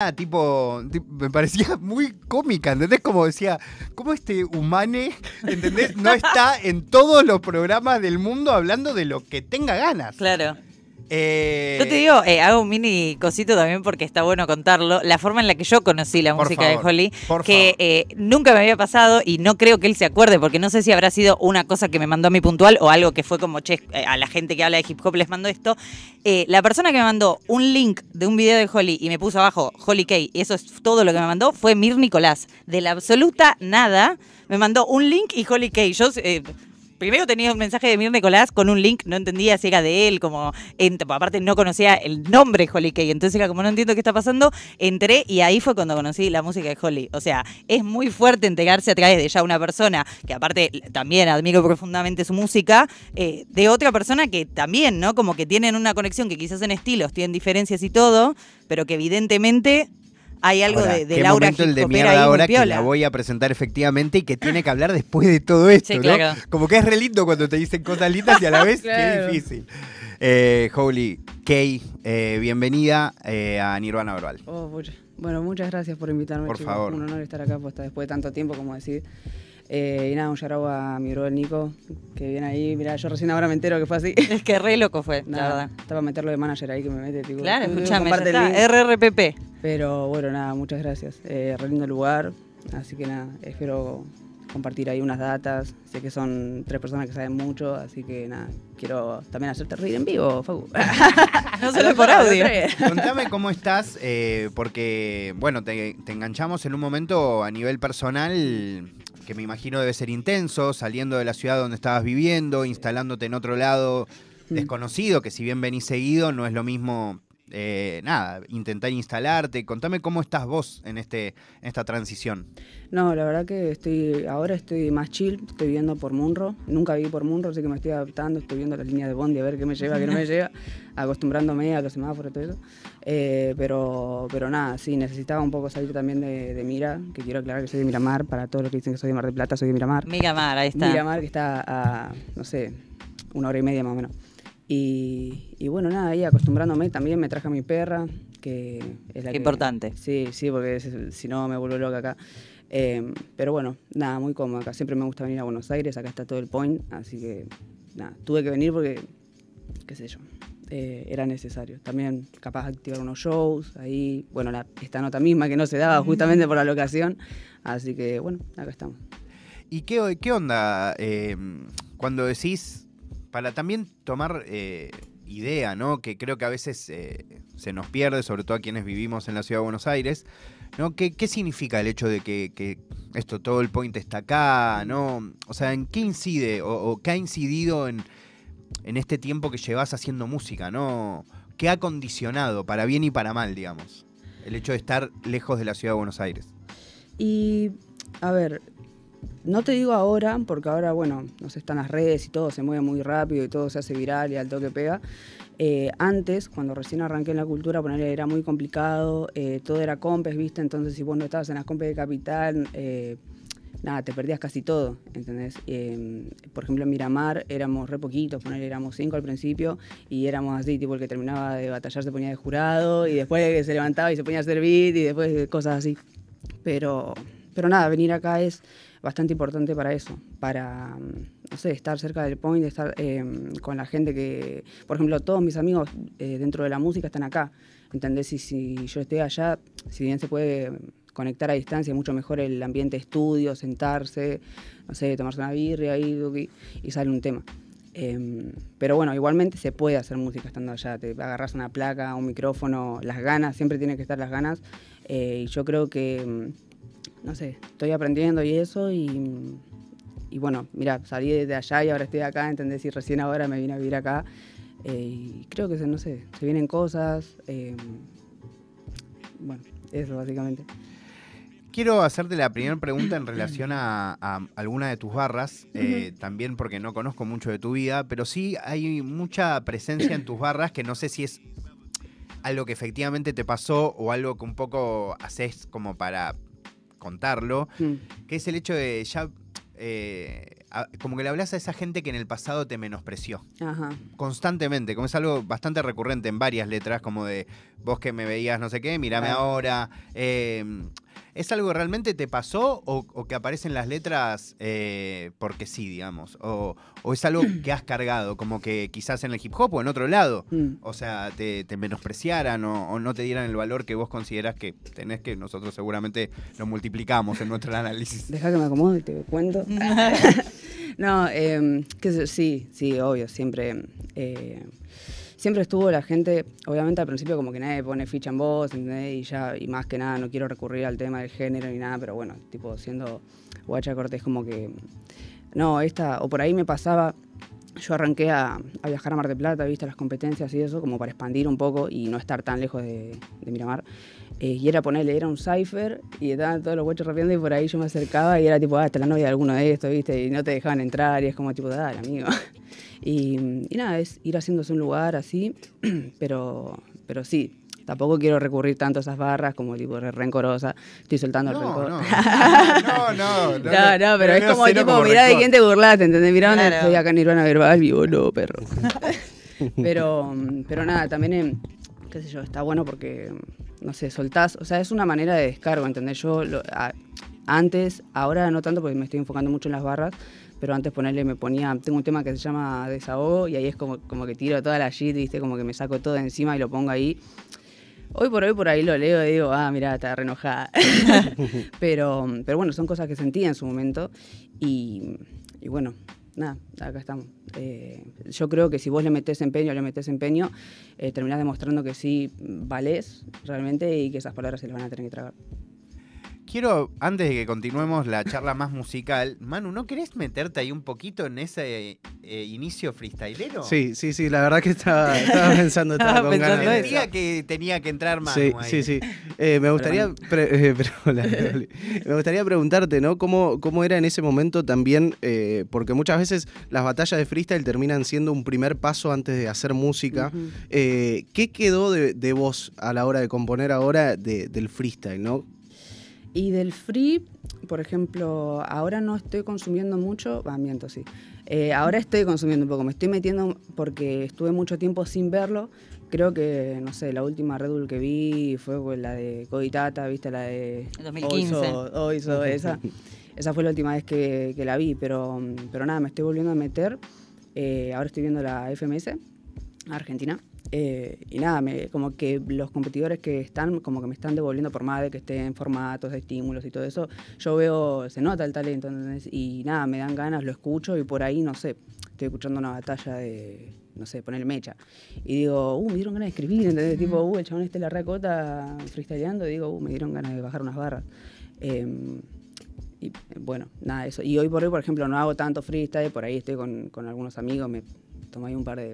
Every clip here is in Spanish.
Ah, tipo, me parecía muy cómica, ¿entendés? Como decía, ¿cómo este humane, ¿entendés? No está en todos los programas del mundo hablando de lo que tenga ganas. Claro. Eh, yo te digo, eh, hago un mini cosito también porque está bueno contarlo. La forma en la que yo conocí la música de Holly, que eh, nunca me había pasado y no creo que él se acuerde, porque no sé si habrá sido una cosa que me mandó a mi puntual o algo que fue como, che, a la gente que habla de hip hop les mandó esto. la persona que me mandó un link de un video de Holly y me puso abajo Holly Kay y eso es todo lo que me mandó, fue Mir Nicolás. De la absoluta nada, me mandó un link y Holly Kay Yo primero tenía un mensaje de Mir Nicolás con un link, no entendía si era de él, como aparte no conocía el nombre Holly Kay, entonces era como no entiendo qué está pasando, entré y ahí fue cuando conocí la música de Holly. O sea, es muy fuerte entregarse a través de ya una persona, que aparte también admiro profundamente su música, eh, de otra persona que también, ¿no? Como que tienen una conexión que quizás en estilos tienen diferencias y todo, pero que evidentemente hay algo de, de qué Laura el de ahora que la voy a presentar efectivamente y que tiene que hablar después de todo esto, ¿no? Como que es re lindo cuando te dicen cosas lindas y a la vez qué difícil. Eh, Holy, Kay, eh, bienvenida eh, a Nirvana Verbal. Oh, bueno, muchas gracias por invitarme. Por favor. favor. Un honor estar acá pues, después de tanto tiempo, como decir. Eh, y nada, un shout a mi el Nico, que viene ahí. Mira, yo recién ahora me entero que fue así. Es que re loco fue, la verdad. Estaba meterlo de manager ahí que me mete, tipo. Claro, escúchame, RRPP. Pero bueno, nada, muchas gracias. Eh, re lindo lugar, así que nada, espero compartir ahí unas datas. Sé que son tres personas que saben mucho, así que nada, quiero también hacerte reír en vivo, Facu. no solo por audio. Contame cómo estás, eh, porque, bueno, te, enganchamos en un momento a nivel personal que me imagino debe ser intenso, saliendo de la ciudad donde estabas viviendo, instalándote en otro lado mm. desconocido, que si bien venís seguido, no es lo mismo eh, nada, intentar instalarte. Contame cómo estás vos en, este, esta transición. No, la verdad que estoy ahora estoy más chill, estoy viendo por Munro. Nunca viví por Munro, así que me estoy adaptando, estoy viendo la línea de Bondi a ver qué me lleva, qué no me lleva, acostumbrándome a los semáforos y todo eso. Eh, pero, pero nada, sí, necesitaba un poco salir también de, Mira, que quiero aclarar que soy de Miramar, para todos los que dicen que soy de Mar de Plata, soy de Miramar. Miramar, ahí está. Miramar, que está a, no sé, una hora y media más o menos. Y, bueno, nada, ahí acostumbrándome también me traje a mi perra, que es la Importante. Sí, sí, porque si no me vuelvo loca acá. Em, pero bueno, nada, muy cómoda acá. Siempre me gusta venir a Buenos Aires, acá está todo el point, así que nada, tuve que venir porque, qué sé yo, eh, era necesario. También capaz de activar unos shows, ahí, bueno, esta nota misma que no se daba justamente por la locación, así que bueno, acá estamos. ¿Y qué, qué onda em, cuando decís para también tomar eh, idea, ¿no? Que creo que a veces eh, se nos pierde, sobre todo a quienes vivimos en la ciudad de Buenos Aires, ¿no? ¿Qué, significa el hecho de que, esto, todo el point está acá, ¿no? O sea, ¿en qué incide o, qué ha incidido en, este tiempo que llevas haciendo música, ¿no? ¿Qué ha condicionado, para bien y para mal, digamos, el hecho de estar lejos de la ciudad de Buenos Aires? Y, a ver, no te digo ahora, porque ahora, bueno, no sé, están las redes y todo se mueve muy rápido y todo se hace viral y al toque pega. Eh, antes, cuando recién arranqué en la cultura, ponerle era muy complicado, eh, todo era compes, ¿viste? Entonces, si vos no estabas en las compes de capital, eh, nada, te perdías casi todo, ¿entendés? por ejemplo, en Miramar éramos re poquitos, poner éramos cinco al principio y éramos así, tipo el que terminaba de batallar se ponía de jurado y después se levantaba y se ponía a servir y después cosas así. Pero pero nada, venir acá es bastante importante para eso, para, mm, no sé, estar cerca del point, estar eh, con la gente que, por ejemplo, todos mis amigos eh, dentro de la música están acá, ¿entendés? Y si yo esté allá, si bien se puede conectar a distancia, mucho mejor el ambiente de estudio, sentarse, no sé, tomarse una birria y, y sale un tema. Em, pero bueno, igualmente se puede hacer música estando allá. Te agarras una placa, un micrófono, las ganas, siempre tienen que estar las ganas. Eh, y yo creo que mm, no sé, estoy aprendiendo y eso y, bueno, mira, salí de allá y ahora estoy acá, ¿entendés? Y recién ahora me vine a vivir acá. Eh, y creo que, se, no sé, se vienen cosas. Eh, bueno, eso básicamente. Quiero hacerte la primera pregunta en relación a, alguna de tus barras, eh, también porque no conozco mucho de tu vida, pero sí hay mucha presencia en tus barras que no sé si es algo que efectivamente te pasó o algo que un poco haces como para contarlo, mm. que es el hecho de ya eh, como que le hablas a esa gente que en el pasado te menospreció. Ajá. Constantemente, como es algo bastante recurrente en varias letras, como de vos que me veías no sé qué, mírame ahora. Eh, ¿Es algo que realmente te pasó o, que que aparecen las letras eh, porque sí, digamos? O, es algo que has cargado, como que quizás en el hip hop o en otro lado? Mm. O sea, te, menospreciaran o, no te dieran el valor que vos consideras que tenés, que nosotros seguramente lo multiplicamos en nuestro análisis. Deja que me acomode, te cuento. no, em, que, sí, sí, obvio, siempre. Eh, siempre estuvo la gente, obviamente al principio como que nadie pone ficha en vos, Y ya, y más que nada, no quiero recurrir al tema del género ni nada, pero bueno, tipo siendo guacha cortés como que, no, esta, o por ahí me pasaba yo arranqué a, viajar a Mar de Plata, viste las competencias y eso, como para expandir un poco y no estar tan lejos de, Miramar. Eh, y era ponerle, era un cipher y estaban todos los huechos rapeando y por ahí yo me acercaba y era tipo, ah, está la novia de alguno de estos, viste, y no te dejaban entrar y es como tipo, dale, amigo. Y, nada, es ir haciéndose un lugar así, pero, pero sí, Tampoco quiero recurrir tanto a esas barras como tipo rencorosa. Estoy soltando el rencor. No, no, no. No, no, pero es como tipo, como mirá de quién te burlaste, ¿entendés? Mirá, dónde estoy acá en Irvana Verbal, vivo, no, perro. pero, pero nada, también, em, qué sé yo, está bueno porque, no sé, soltás. O sea, es una manera de descargo, ¿entendés? Yo antes, ahora no tanto porque me estoy enfocando mucho en las barras, pero antes ponerle me ponía, tengo un tema que se llama desahogo y ahí es como, como que tiro toda la shit, viste, como que me saco todo de encima y lo pongo ahí Hoy por hoy por ahí lo leo y digo, ah, mira, está re enojada. pero, pero bueno, son cosas que sentía en su momento y, bueno, nada, acá estamos. Eh, yo creo que si vos le metés empeño, le metés empeño, eh, terminás demostrando que sí valés realmente y que esas palabras se las van a tener que tragar quiero, antes de que continuemos la charla más musical, Manu, ¿no querés meterte ahí un poquito en ese eh, inicio freestylero? Sí, sí, sí, la verdad que estaba, pensando, estaba con pensando ganas. que tenía que entrar Manu sí, Sí, sí, me, gustaría preguntarte, ¿no? ¿Cómo, cómo era en ese momento también? Eh, porque muchas veces las batallas de freestyle terminan siendo un primer paso antes de hacer música. Eh, ¿Qué quedó de, vos a la hora de componer ahora del freestyle, no? Y del free, por ejemplo, ahora no estoy consumiendo mucho, va, miento, sí. Eh, ahora estoy consumiendo un poco, me estoy metiendo porque estuve mucho tiempo sin verlo. Creo que, no sé, la última Red que vi fue pues, la de Coditata, ¿viste? La de. 2015. esa. Esa fue la última vez que, la vi, pero, pero nada, me estoy volviendo a meter. Eh, ahora estoy viendo la FMS, Argentina. Eh, y nada, como que los competidores que están, como que me están devolviendo por más de que estén formatos, de estímulos y todo eso, yo veo, se nota el talento, Y nada, me dan ganas, lo escucho y por ahí, no sé, estoy escuchando una batalla de, no sé, poner mecha. Y digo, uh, me dieron ganas de escribir, ¿entendés? Tipo, uh, el chabón este la racota freestyleando, y digo, uh, me dieron ganas de bajar unas barras. Em, y bueno, nada, eso. Y hoy por hoy, por ejemplo, no hago tanto freestyle, por ahí estoy con, con algunos amigos, me tomé un par de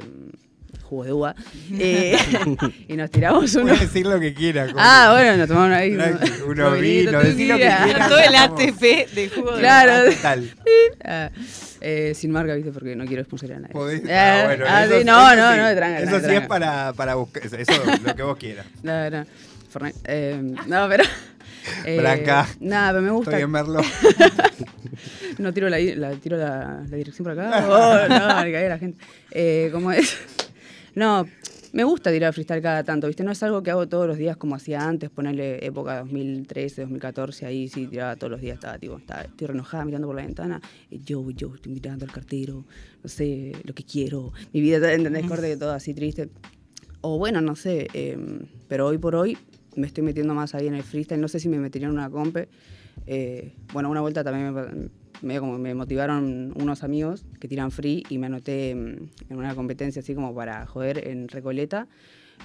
jugos de uva, eh, y nos tiramos uno. Puedes decir lo que quiera. Ah, bueno, nos tomamos una uno, uno vino, decir lo que quiera. Todo el ATP de jugo claro. de Claro. Ah, ah, eh, sin marca, viste, porque no quiero expulsar a nadie. ¿Podés? Ah, no, no, no, de Eso sí es para, para buscar, eso, es lo que vos quieras. No, no. Eh, no, pero... Eh, Blanca. Nada, pero me gusta. Estoy en Merlo. no tiro la, la tiro la, la, dirección por acá. Oh, no, le cae la gente. Eh, ¿Cómo es? No, me gusta tirar freestyle cada tanto, ¿viste? No es algo que hago todos los días como hacía antes, ponerle época 2013, 2014, ahí sí tiraba todos los días, estaba tipo, estaba, estoy mirando por la ventana, yo, yo, estoy mirando al cartero, no sé, lo que quiero, mi vida, en Corte que todo así triste. O bueno, no sé, em, pero hoy por hoy me estoy metiendo más ahí en el freestyle, no sé si me metería en una compe. Eh, bueno, una vuelta también me me motivaron unos amigos que tiran free y me anoté mm, en una competencia así como para joder en Recoleta.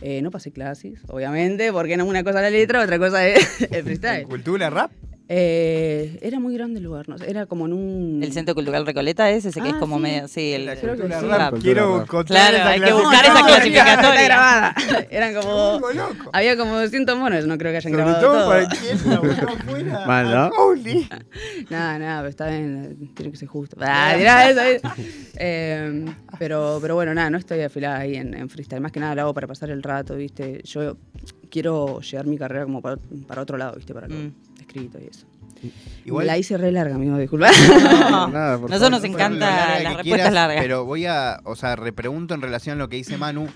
Eh, no pasé clases, obviamente, porque no, una cosa la letra, otra cosa es el freestyle. cultura rap? Eh, era muy grande el lugar, ¿no? Era como en un. El Centro Cultural Recoleta es ese que es ah, como medio. Sí, el. Quiero contar. Claro, hay que buscar esa clasificación grabada. Eran como. Había como 200 monos, no creo que hayan grabado. Todo, todo. para Mal, ¿no? Holy. Nada, nada, pero está bien. Tiene que ser justo. Eh, pero, pero bueno, nada, no estoy afilada ahí en, en freestyle. Más que nada lo hago para pasar el rato, ¿viste? Yo quiero llevar mi carrera como para, para otro lado, ¿viste? Para mm escrito y eso. la hice re larga, amigo, disculpa. Nosotros nos encanta las la respuestas largas. Pero voy a, o sea, repregunto en relación a lo que dice Manu.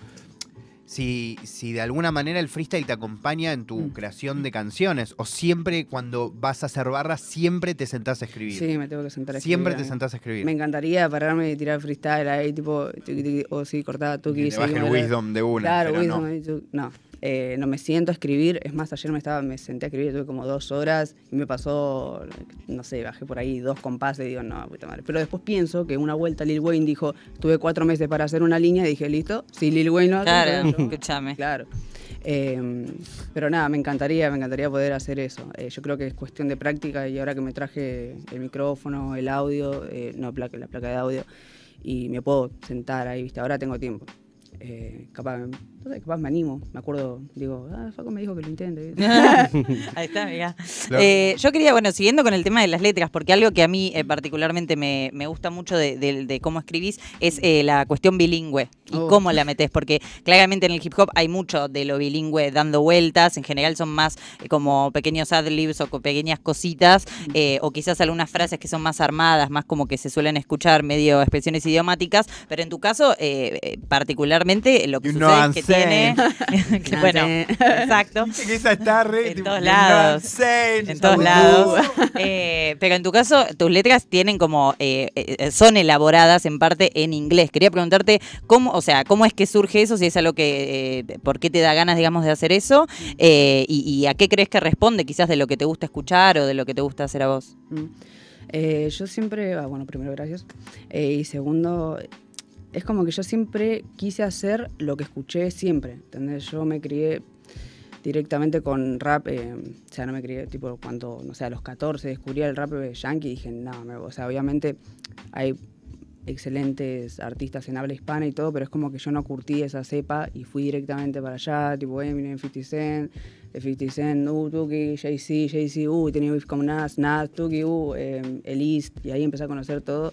Si, si de alguna manera el freestyle te acompaña en tu mm. creación de canciones, o siempre cuando vas a hacer barras, siempre te sentás a escribir. Sí, me tengo que sentar a escribir. Siempre te sentás a escribir. Me encantaría pararme y tirar freestyle ahí, tipo, o si sí, cortada, tú que el wisdom de una. Claro, pero wisdom, no. Eh, no. Eh, no me siento a escribir. Es más, ayer me, estaba, me senté a escribir, tuve como dos horas y me pasó, no sé, bajé por ahí dos compases y digo, no, puta madre. Pero después pienso que una vuelta Lil Wayne dijo, tuve cuatro meses para hacer una línea y dije, listo, si Lil Wayne no hace Claro, Claro. Em, pero nada, me encantaría, me encantaría poder hacer eso. Eh, yo creo que es cuestión de práctica y ahora que me traje el micrófono, el audio, eh, no la placa de audio, y me puedo sentar ahí, ¿viste? Ahora tengo tiempo. capaz entonces, capaz me animo. Me acuerdo, digo, ah, Faco me dijo que lo intente. Ahí está, mira. Eh, yo quería, bueno, siguiendo con el tema de las letras, porque algo que a mí eh, particularmente me, gusta mucho de, cómo escribís es eh, la cuestión bilingüe y oh. cómo la metes, porque claramente en el hip hop hay mucho de lo bilingüe dando vueltas. En general son más como pequeños adlibs o pequeñas cositas, o quizás algunas frases que son más armadas, más como que se suelen escuchar medio expresiones idiomáticas. Pero en tu caso, particularmente, lo que sucede que tiene. Eh, bueno, exacto. en todos lados. en todos lados. Eh, pero en tu caso, tus letras tienen como. Eh, son elaboradas en parte en inglés. Quería preguntarte cómo, o sea, cómo es que surge eso, si es algo que. ¿Por qué te da ganas, digamos, de hacer eso? Mm. Y, a qué crees que responde, quizás, de lo que te gusta escuchar o de lo que te gusta hacer a vos? Mm. yo siempre, ah, bueno, primero gracias. y segundo, es como que yo siempre quise hacer lo que escuché siempre, ¿entendés? Yo me crié directamente con rap, eh, o sea, no me crié, tipo, cuando, no sé, a los 14 descubrí el rap de yankee, y dije, no, me, o sea, obviamente hay excelentes artistas en habla hispana y todo, pero es como que yo no curtí esa cepa y fui directamente para allá, tipo Eminem, 50 Cent, 50 eh, Cent, uh, Tuki, Jay-Z, Jay-Z, uh, tenía como Nas, Nas, Tuki, uh, eh, El East, y ahí empecé a conocer todo.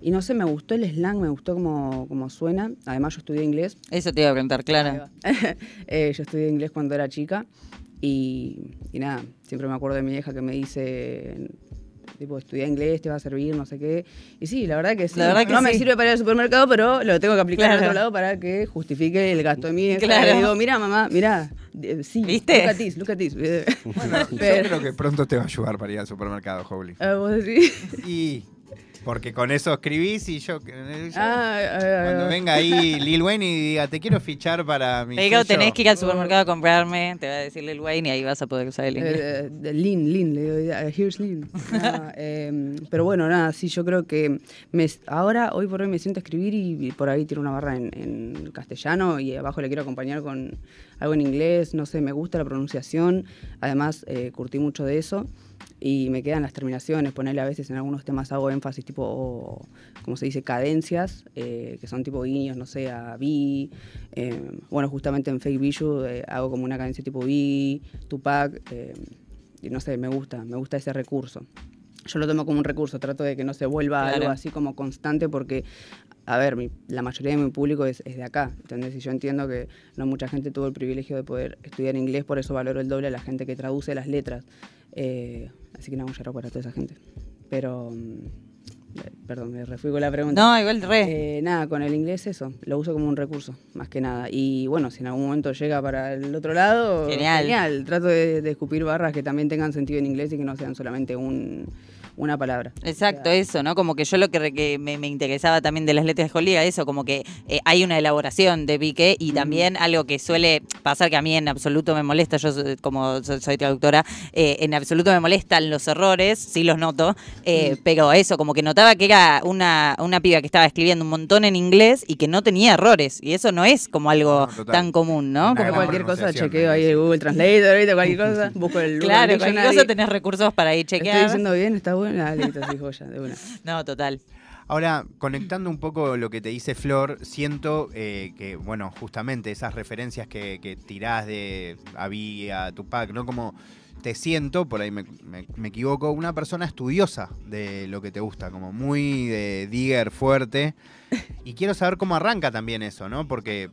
Y no sé, me gustó el slang, me gustó como, como suena. Además, yo estudié inglés. Eso te iba a preguntar, Clara. Eh, yo estudié inglés cuando era chica. Y, nada, siempre me acuerdo de mi hija que me dice, tipo, estudia inglés, te va a servir, no sé qué. Y sí, la verdad que sí. La verdad que no me sirve para ir al supermercado, pero lo tengo que aplicar en otro lado para que justifique el gasto de mi Claro. digo, mira, mamá, mira, eh, sí, ¿Viste? Look at this, look yo creo que pronto te va a ayudar para ir al supermercado, Holly. Ah, ¿Vos Y porque con eso escribís y yo. Eh, ah, ah, ah. cuando venga ahí Lil Wayne y diga, te quiero fichar para mi. digo, tenés que ir al supermercado a comprarme, te va a decir Lil Wayne y ahí vas a poder usar el eh, inglés. Eh, Lin, Lin, le here's Lin. Em, pero bueno, nada, sí, yo creo que me, ahora, hoy por hoy me siento a escribir y, por ahí tiene una barra en, castellano y abajo le quiero acompañar con algo en inglés, no sé, me gusta la pronunciación, además eh, curtí mucho de eso y me quedan las terminaciones, ponerle a veces en algunos temas hago énfasis tipo, como se dice, cadencias, eh, que son tipo guiños, no sé, a B, eh, bueno, justamente en Fake Visual eh, hago como una cadencia tipo B, Tupac, y no sé, me gusta, me gusta ese recurso. Yo lo tomo como un recurso, trato de que no se vuelva algo así como constante porque a ver, la mayoría de mi público es, de acá, ¿entendés? Y yo entiendo que no mucha gente tuvo el privilegio de poder estudiar inglés, por eso valoro el doble a la gente que traduce las letras. Así que no, un a para toda esa gente. Pero, mm, eh, perdón, me refui la pregunta. No, igual re. Eh, nada, con el inglés eso, lo uso como un recurso, más que nada. Y bueno, si en algún momento llega para el otro lado, genial. genial. Trato de escupir barras que también tengan sentido en inglés y que no sean solamente un una palabra. Exacto, eso, ¿no? Como que yo lo que, me, interesaba también de las letras de Jolía, eso, como que eh, hay una elaboración de pique y mm. también algo que suele pasar que a mí en absoluto me molesta, yo como soy traductora, eh, en absoluto me molestan los errores, sí los noto, eh, mm. pero eso, como que notaba que era una, una piba que estaba escribiendo un montón en inglés y que no tenía errores, y eso no es como algo tan común, ¿no? Como cualquier cosa, chequeo ahí Google Translator, cualquier cosa, busco el Claro, cualquier cosa tenés recursos para ir chequear. Estoy diciendo bien, está bueno. de No, total. Ahora, conectando un poco lo que te dice Flor, siento eh, que, bueno, justamente esas referencias que, que tirás de Avi a Tupac, ¿no? Como te siento, por ahí me, me, me, equivoco, una persona estudiosa de lo que te gusta, como muy de digger fuerte. Y quiero saber cómo arranca también eso, ¿no? Porque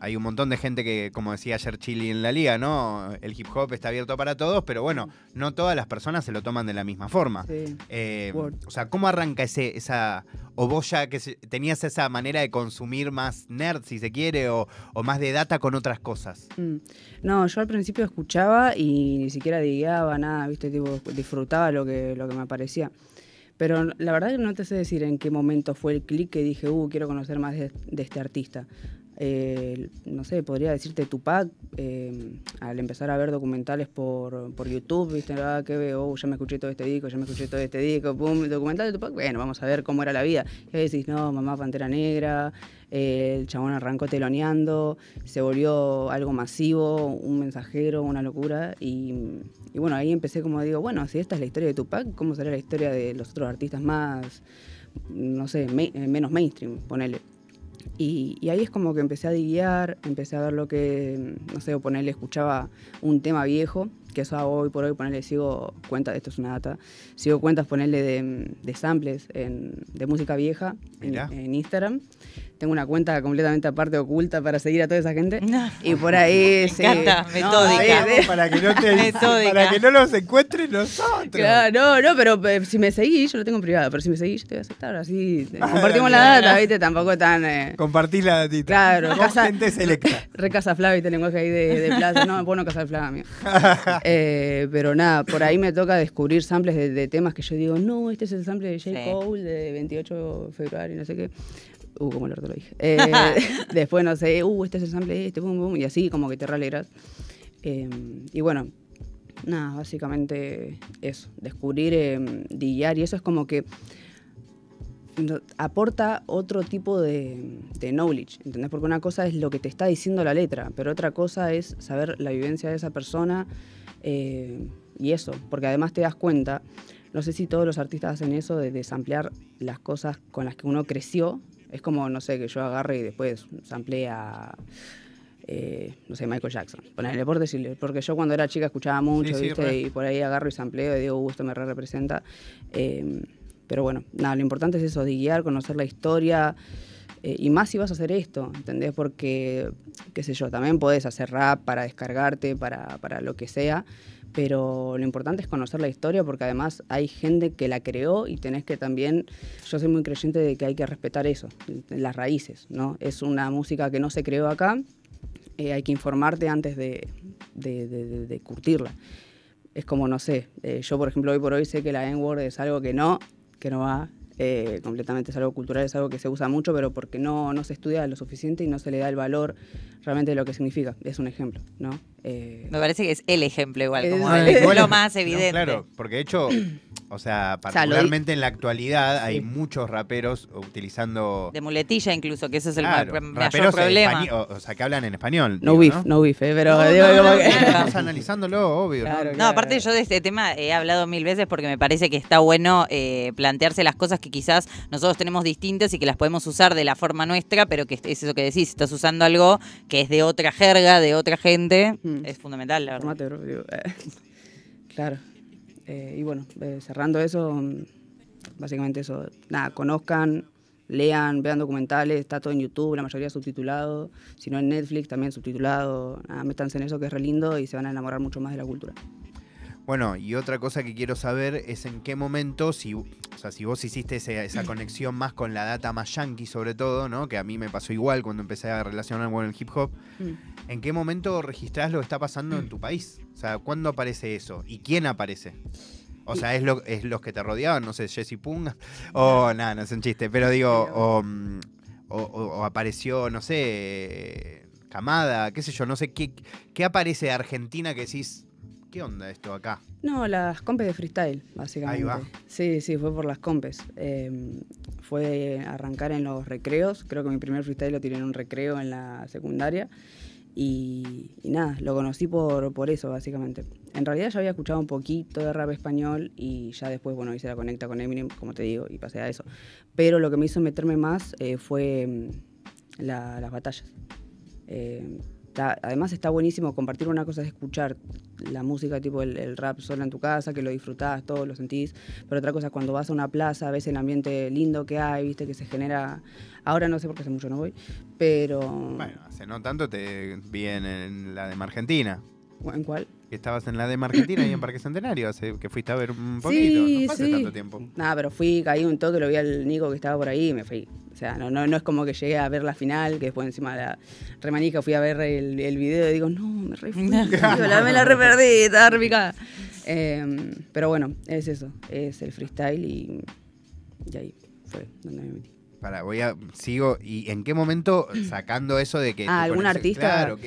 hay un montón de gente que, como decía ayer Chili en la liga, ¿no? El hip hop está abierto para todos, pero bueno, no todas las personas se lo toman de la misma forma. Eh, o sea, ¿cómo arranca ese, esa. O vos ya que tenías esa manera de consumir más nerd, si se quiere, o, más de data con otras cosas? Mm. No, yo al principio escuchaba y ni siquiera digaba nada, ¿viste? disfrutaba lo que, me parecía. Pero la verdad que no te sé decir en qué momento fue el clic que dije, uh, quiero conocer más de, este artista. Eh, no sé, podría decirte Tupac, eh, al empezar a ver documentales por, YouTube, viste, ah, que veo, oh, ya me escuché todo este disco, ya me escuché todo este disco, pum, documental de Tupac, bueno, vamos a ver cómo era la vida. Y decís, no, mamá Pantera Negra, eh, el chabón arrancó teloneando, se volvió algo masivo, un mensajero, una locura, y, bueno, ahí empecé como digo, bueno, si esta es la historia de Tupac, ¿cómo será la historia de los otros artistas más, no sé, menos mainstream, ponele? Y, ahí es como que empecé a diguear, empecé a ver lo que, no sé, ponerle, escuchaba un tema viejo, que eso hago hoy por hoy, ponerle, sigo cuentas, esto es una data, sigo cuentas, ponerle de, samples de música vieja en, Instagram. Tengo una cuenta completamente aparte oculta para seguir a toda esa gente. Y por ahí me Encanta, metódica. para, que no los encuentren nosotros. Claro, no, no, pero eh, si me seguís, yo lo tengo en privado, pero si me seguís, yo te voy a aceptar. Así compartimos la data, ¿viste? Tampoco tan. Eh, Compartís la datita. Claro, casa, gente selecta. Recasa Flavi, este lenguaje ahí de, plaza. No, me pongo Casa Flavi, amigo. eh, pero nada, por ahí me toca descubrir samples de, temas que yo digo, no, este es el sample de J. Cole de 28 de febrero y no sé qué uh, como el lo dije. Eh, después, no sé, uh, este es el sample, este, boom, boom, y así como que te realegras. Em, y bueno, nada, básicamente eso, descubrir, eh, y eso es como que aporta otro tipo de, knowledge, ¿entendés? Porque una cosa es lo que te está diciendo la letra, pero otra cosa es saber la vivencia de esa persona eh, y eso, porque además te das cuenta, no sé si todos los artistas hacen eso de desamplear las cosas con las que uno creció es como, no sé, que yo agarre y después samplea a. Eh, no sé, Michael Jackson. el deporte decirle, porque yo cuando era chica escuchaba mucho, ¿viste? y por ahí agarro y sampleo y digo, Gusto uh, me representa. Em, pero bueno, nada, lo importante es eso, de guiar, conocer la historia. Eh, y más si vas a hacer esto, ¿entendés? Porque, qué sé yo, también podés hacer rap para descargarte, para, para lo que sea pero lo importante es conocer la historia porque además hay gente que la creó y tenés que también, yo soy muy creyente de que hay que respetar eso, las raíces, ¿no? Es una música que no se creó acá, eh, hay que informarte antes de, de, de, de curtirla. Es como, no sé, eh, yo por ejemplo hoy por hoy sé que la N-Word es algo que no, que no va eh, completamente, es algo cultural, es algo que se usa mucho, pero porque no, no se estudia lo suficiente y no se le da el valor realmente de lo que significa. Es un ejemplo, ¿no? Eh, me parece que es el ejemplo igual, como es, más evidente. claro, porque de hecho, o sea, particularmente en la actualidad hay muchos raperos utilizando... De muletilla incluso, que ese es el mayor problema. O, sea, que hablan en español. No bif, no, bif, eh, pero digo, analizándolo, obvio. no, aparte yo de este tema he hablado mil veces porque me parece que está bueno eh, plantearse las cosas que quizás nosotros tenemos distintas y que las podemos usar de la forma nuestra, pero que es eso que decís, estás usando algo que es de otra jerga, de otra gente. Es fundamental, la verdad. Eh, claro. Eh, y bueno, eh, cerrando eso, mm, básicamente eso. Nada, conozcan, lean, vean documentales, está todo en YouTube, la mayoría subtitulado. Si no en Netflix, también subtitulado. Nada, métanse en eso que es re lindo y se van a enamorar mucho más de la cultura. Bueno, y otra cosa que quiero saber es en qué momento, si, o sea, si vos hiciste esa conexión más con la data más yankee, sobre todo, ¿no? Que a mí me pasó igual cuando empecé a relacionarme con el hip hop. Mm. ¿En qué momento registrás lo que está pasando en mm. tu país? O sea, ¿cuándo aparece eso? ¿Y quién aparece? O sea, es, lo, es los que te rodeaban, no sé, Jesse Pung. O oh, nada, no es un chiste. Pero digo, mm, o, apareció, no sé, Camada, qué sé yo, no sé qué, qué aparece de Argentina que decís, ¿Qué onda esto acá? No, las compes de freestyle, básicamente. Ahí va. Sí, sí, fue por las compes. Em, fue arrancar en los recreos. Creo que mi primer freestyle lo tiré en un recreo en la secundaria. Y, nada, lo conocí por, eso, básicamente. En realidad ya había escuchado un poquito de rap español y ya después, bueno, hice la conecta con Eminem, como te digo, y pasé a eso. Pero lo que me hizo meterme más eh, fue em, las batallas. Em, además está buenísimo compartir una cosa es escuchar la música, tipo el, rap solo en tu casa, que lo disfrutás, todo lo sentís, pero otra cosa cuando vas a una plaza, ves el ambiente lindo que hay, viste que se genera, ahora no sé por qué hace mucho no voy, pero... Bueno, hace no tanto te vi en, la de Argentina. ¿En cuál? estabas en la de Argentina y en Parque Centenario, que fuiste a ver un poquito, sí, no tanto tiempo. Nada, pero fui, caí un toque, lo vi al Nico que estaba por ahí y me fui. O sea, no, es como que llegué a ver la final, que después encima de la remanija fui a ver el, video y digo, no, me re la, me la re perdí, em, pero bueno, es eso, es el freestyle y, ahí fue donde me metí. Para, voy a. Sigo. ¿Y en qué momento sacando eso de que. Ah, algún artista. Claro,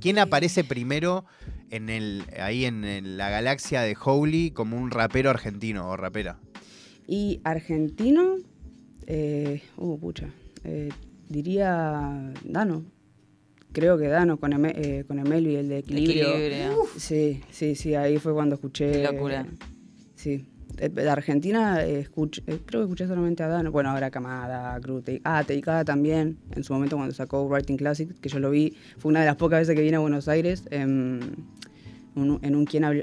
¿quién, aparece primero en el, ahí en, en la galaxia de Holy como un rapero argentino o rapera? Y argentino, eh, uh, eh, diría Dano. Creo que Dano con, Eme, eh, el de equilibrio. sí, sí, sí, ahí fue cuando escuché. sí. Eh, de Argentina escuché, creo que escuché solamente a Dano. Bueno, ahora Camada, Cruz, ah, también. En su momento cuando sacó Writing Classic, que yo lo vi, fue una de las pocas veces que vine a Buenos Aires en, un, quien, habló,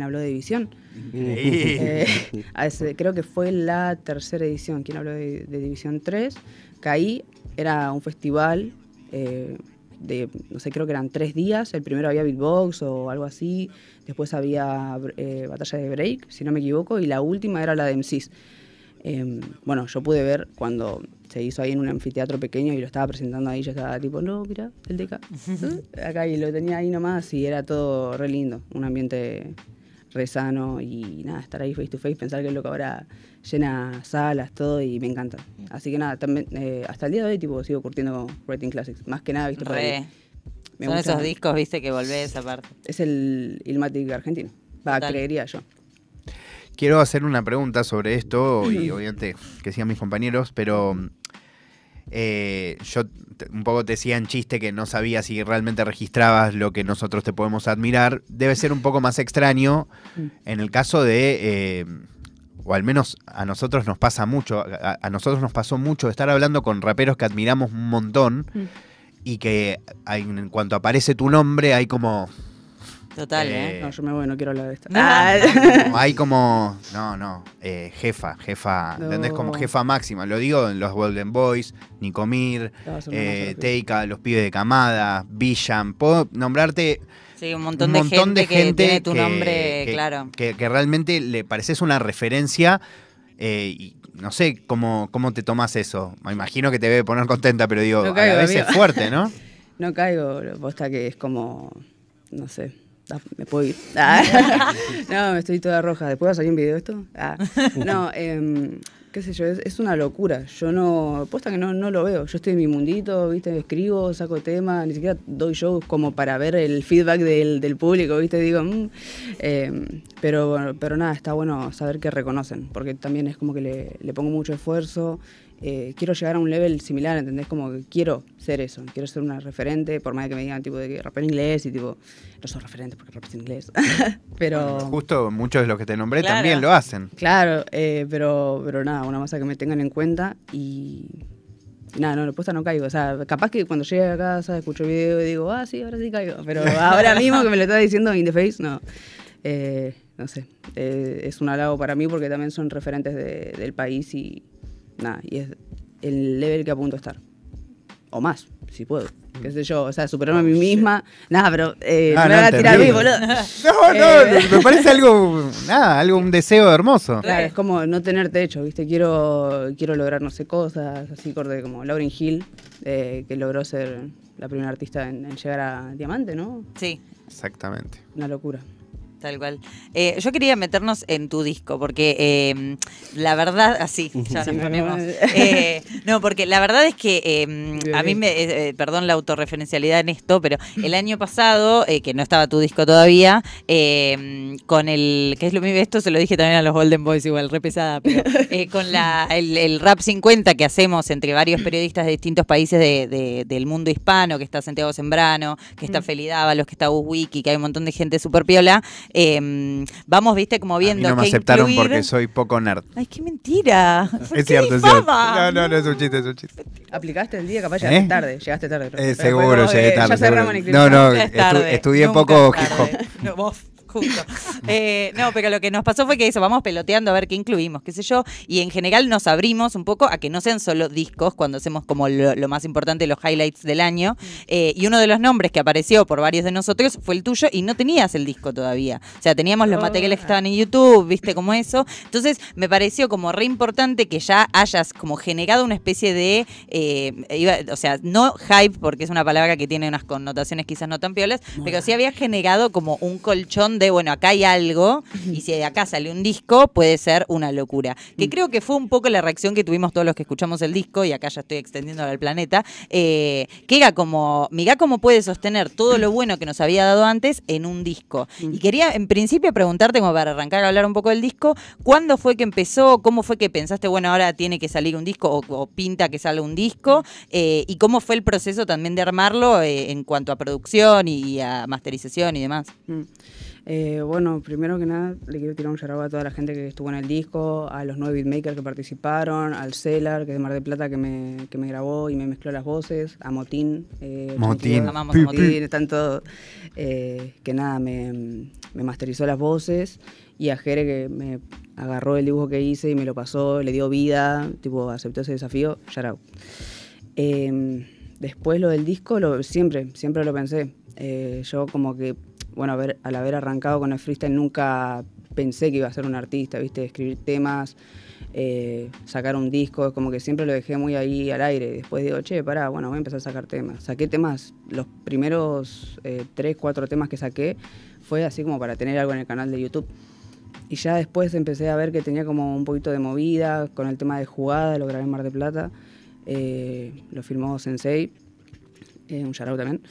habló de división Eh, creo que fue la tercera edición, quien habló de, División 3, que ahí era un festival eh, de, no sé, creo que eran tres días, el primero había beatbox o algo así, después había eh, batalla de break, si no me equivoco, y la última era la de MCs. Em, bueno, yo pude ver cuando se hizo ahí en un anfiteatro pequeño y lo estaba presentando ahí, yo estaba tipo, no, mira, el DK, acá y lo tenía ahí nomás y era todo re lindo, un ambiente re y nada, estar ahí face to face, pensar que lo que ahora llena salas, todo y me encanta. Mm. Así que nada, también, eh, hasta el día de hoy tipo sigo curtiendo Writing Classics, más que nada, ¿viste? re. Son esos discos, viste, que volvés parte Es el Ilmatic argentino, va, creería yo. Quiero hacer una pregunta sobre esto y obviamente que sigan mis compañeros, pero eh, yo un poco te decía en chiste que no sabía si realmente registrabas lo que nosotros te podemos admirar. Debe ser un poco más extraño mm. en el caso de, eh, o al menos a nosotros nos pasa mucho, a, nosotros nos pasó mucho estar hablando con raperos que admiramos un montón mm. y que en cuanto aparece tu nombre hay como Total, ¿eh? ¿eh? No, yo me voy, no quiero hablar de esto. Ah. Hay como, no, no, eh, jefa, jefa, donde ¿entendés? Como jefa máxima. Lo digo en los Golden Boys, Nicomir, eh, Teika, los pibes de Camada, Villan. Puedo nombrarte... Sí, un montón, de, gente que tu nombre, claro. Que, realmente le pareces una referencia y no sé cómo, cómo te tomas eso. Me imagino que te debe poner contenta, pero digo, a veces es fuerte, ¿no? no caigo, posta que es como, no sé Ah, me puedo ir. Ah. no, me estoy toda roja. ¿Después va a salir un video esto? Ah. No, em, qué sé yo, es, una locura. Yo no, posta que no, no lo veo. Yo estoy en mi mundito, ¿viste? Escribo, saco temas, ni siquiera doy shows como para ver el feedback del, del público, ¿viste? Digo, mm, em, pero, pero nada, está bueno saber que reconocen, porque también es como que le, le pongo mucho esfuerzo eh, quiero llegar a un level similar, ¿entendés? Como que quiero ser eso, quiero ser una referente, por más que me digan tipo de que rapero inglés y tipo, no sos referente porque en inglés. pero. justo muchos de los que te nombré también lo hacen. Claro, eh, pero, pero nada, una masa que me tengan en cuenta y. nada, no, la respuesta no caigo. O sea, capaz que cuando llegue a casa, escucho el video y digo, ah, sí, ahora sí caigo. Pero ahora mismo que me lo está diciendo In the Face, no. Eh, no sé. es un halago para mí porque también son referentes del país y, nada, y es el level que apunto a estar. O más, si puedo. Que mm. Qué sé yo, o sea, superarme a ah, mí misma. Nada, pero eh, me ah, no, a tirar boludo. No, no, eh. me parece algo, nada, algo, un deseo hermoso. Claro, es como no tener techo, ¿viste? Quiero, quiero lograr, no sé, cosas, así como Lauren Hill, eh, que logró ser la primera artista en llegar a Diamante, ¿no? Sí. Exactamente. Una locura. Tal cual. Eh, yo quería meternos en tu disco, porque em, la verdad, así, ah, ya nos eh, no, porque la verdad es que em, a mí me, eh, perdón la autorreferencialidad en esto, pero el año pasado, que no estaba tu disco todavía, em, con el, que es lo mismo, esto se lo dije también a los Golden Boys, igual, re pesada, pero con el, Rap 50 que hacemos entre varios periodistas de distintos países del mundo hispano, que está Santiago Sembrano, que está Felidábalos, que está Uswiki, que hay un montón de gente súper piola. Em, vamos, viste, como viendo. A no me aceptaron porque soy poco nerd. Ay, qué mentira. Es cierto, No, no, no es un chiste, es un chiste. Aplicaste el día, capaz ¿Eh? llegaste tarde. Llegaste tarde. Eh, seguro, llegué eh, tarde. No, no, estudié poco No, vos justo. Eh, no, pero lo que nos pasó fue que eso, vamos peloteando a ver qué incluimos, qué sé yo, y en general nos abrimos un poco a que no sean solo discos cuando hacemos como lo, más importante, los highlights del año. Mm. Eh, y uno de los nombres que apareció por varios de nosotros fue el tuyo y no tenías el disco todavía. O sea, teníamos los materiales que ah. estaban en YouTube, viste, como eso. Entonces, me pareció como re importante que ya hayas como generado una especie de, eh, o sea, no hype, porque es una palabra que tiene unas connotaciones quizás no tan piolas, pero sí habías generado como un colchón de, bueno, acá hay algo y si de acá sale un disco puede ser una locura. Que mm. creo que fue un poco la reacción que tuvimos todos los que escuchamos el disco y acá ya estoy extendiéndolo al planeta, eh, que era como, mirá cómo puede sostener todo lo bueno que nos había dado antes en un disco. Mm. Y quería en principio preguntarte, como para arrancar a hablar un poco del disco, ¿cuándo fue que empezó? ¿Cómo fue que pensaste, bueno, ahora tiene que salir un disco o, pinta que salga un disco? Mm. Eh, ¿Y cómo fue el proceso también de armarlo eh, en cuanto a producción y, a masterización y demás? Eh, bueno, primero que nada, le quiero tirar un saludo a toda la gente que estuvo en el disco, a los nueve beatmakers que participaron, al Celar, que es de Mar del Plata, que me, grabó y me mezcló las voces, a Motín. Eh, Motín. amamos a Motín, eh, que nada, me, masterizó las voces, y a Jere, que me agarró el dibujo que hice y me lo pasó, le dio vida, tipo, aceptó ese desafío, Yarao. Em, después lo del disco, lo, siempre, siempre lo pensé. Eh, yo como que bueno, al haber arrancado con el freestyle nunca pensé que iba a ser un artista, ¿viste? Escribir temas, eh, sacar un disco, es como que siempre lo dejé muy ahí al aire. Después digo, che, pará, bueno, voy a empezar a sacar temas. Saqué temas, los primeros eh, tres, cuatro temas que saqué fue así como para tener algo en el canal de YouTube. Y ya después empecé a ver que tenía como un poquito de movida con el tema de jugada, lo grabé en Mar de Plata, eh, lo filmó Sensei, un shoutout también.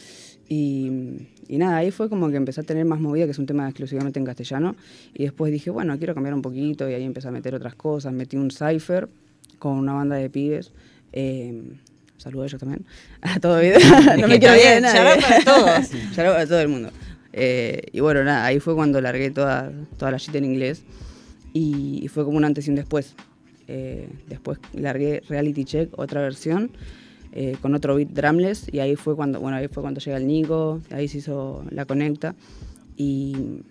Y, nada, ahí fue como que empecé a tener más movida, que es un tema exclusivamente en castellano. Y después dije, bueno, quiero cambiar un poquito. Y ahí empecé a meter otras cosas. Metí un cipher con una banda de pibes. Eh, saludo a ellos también. A todo no me todo el mundo. Eh, y bueno, nada, ahí fue cuando largué toda, toda la shit en inglés. Y, fue como un antes y un después. Eh, después largué Reality Check, otra versión. Eh, con otro beat drumless y ahí fue cuando, bueno, ahí fue cuando llega el Nico, ahí se hizo la conecta y,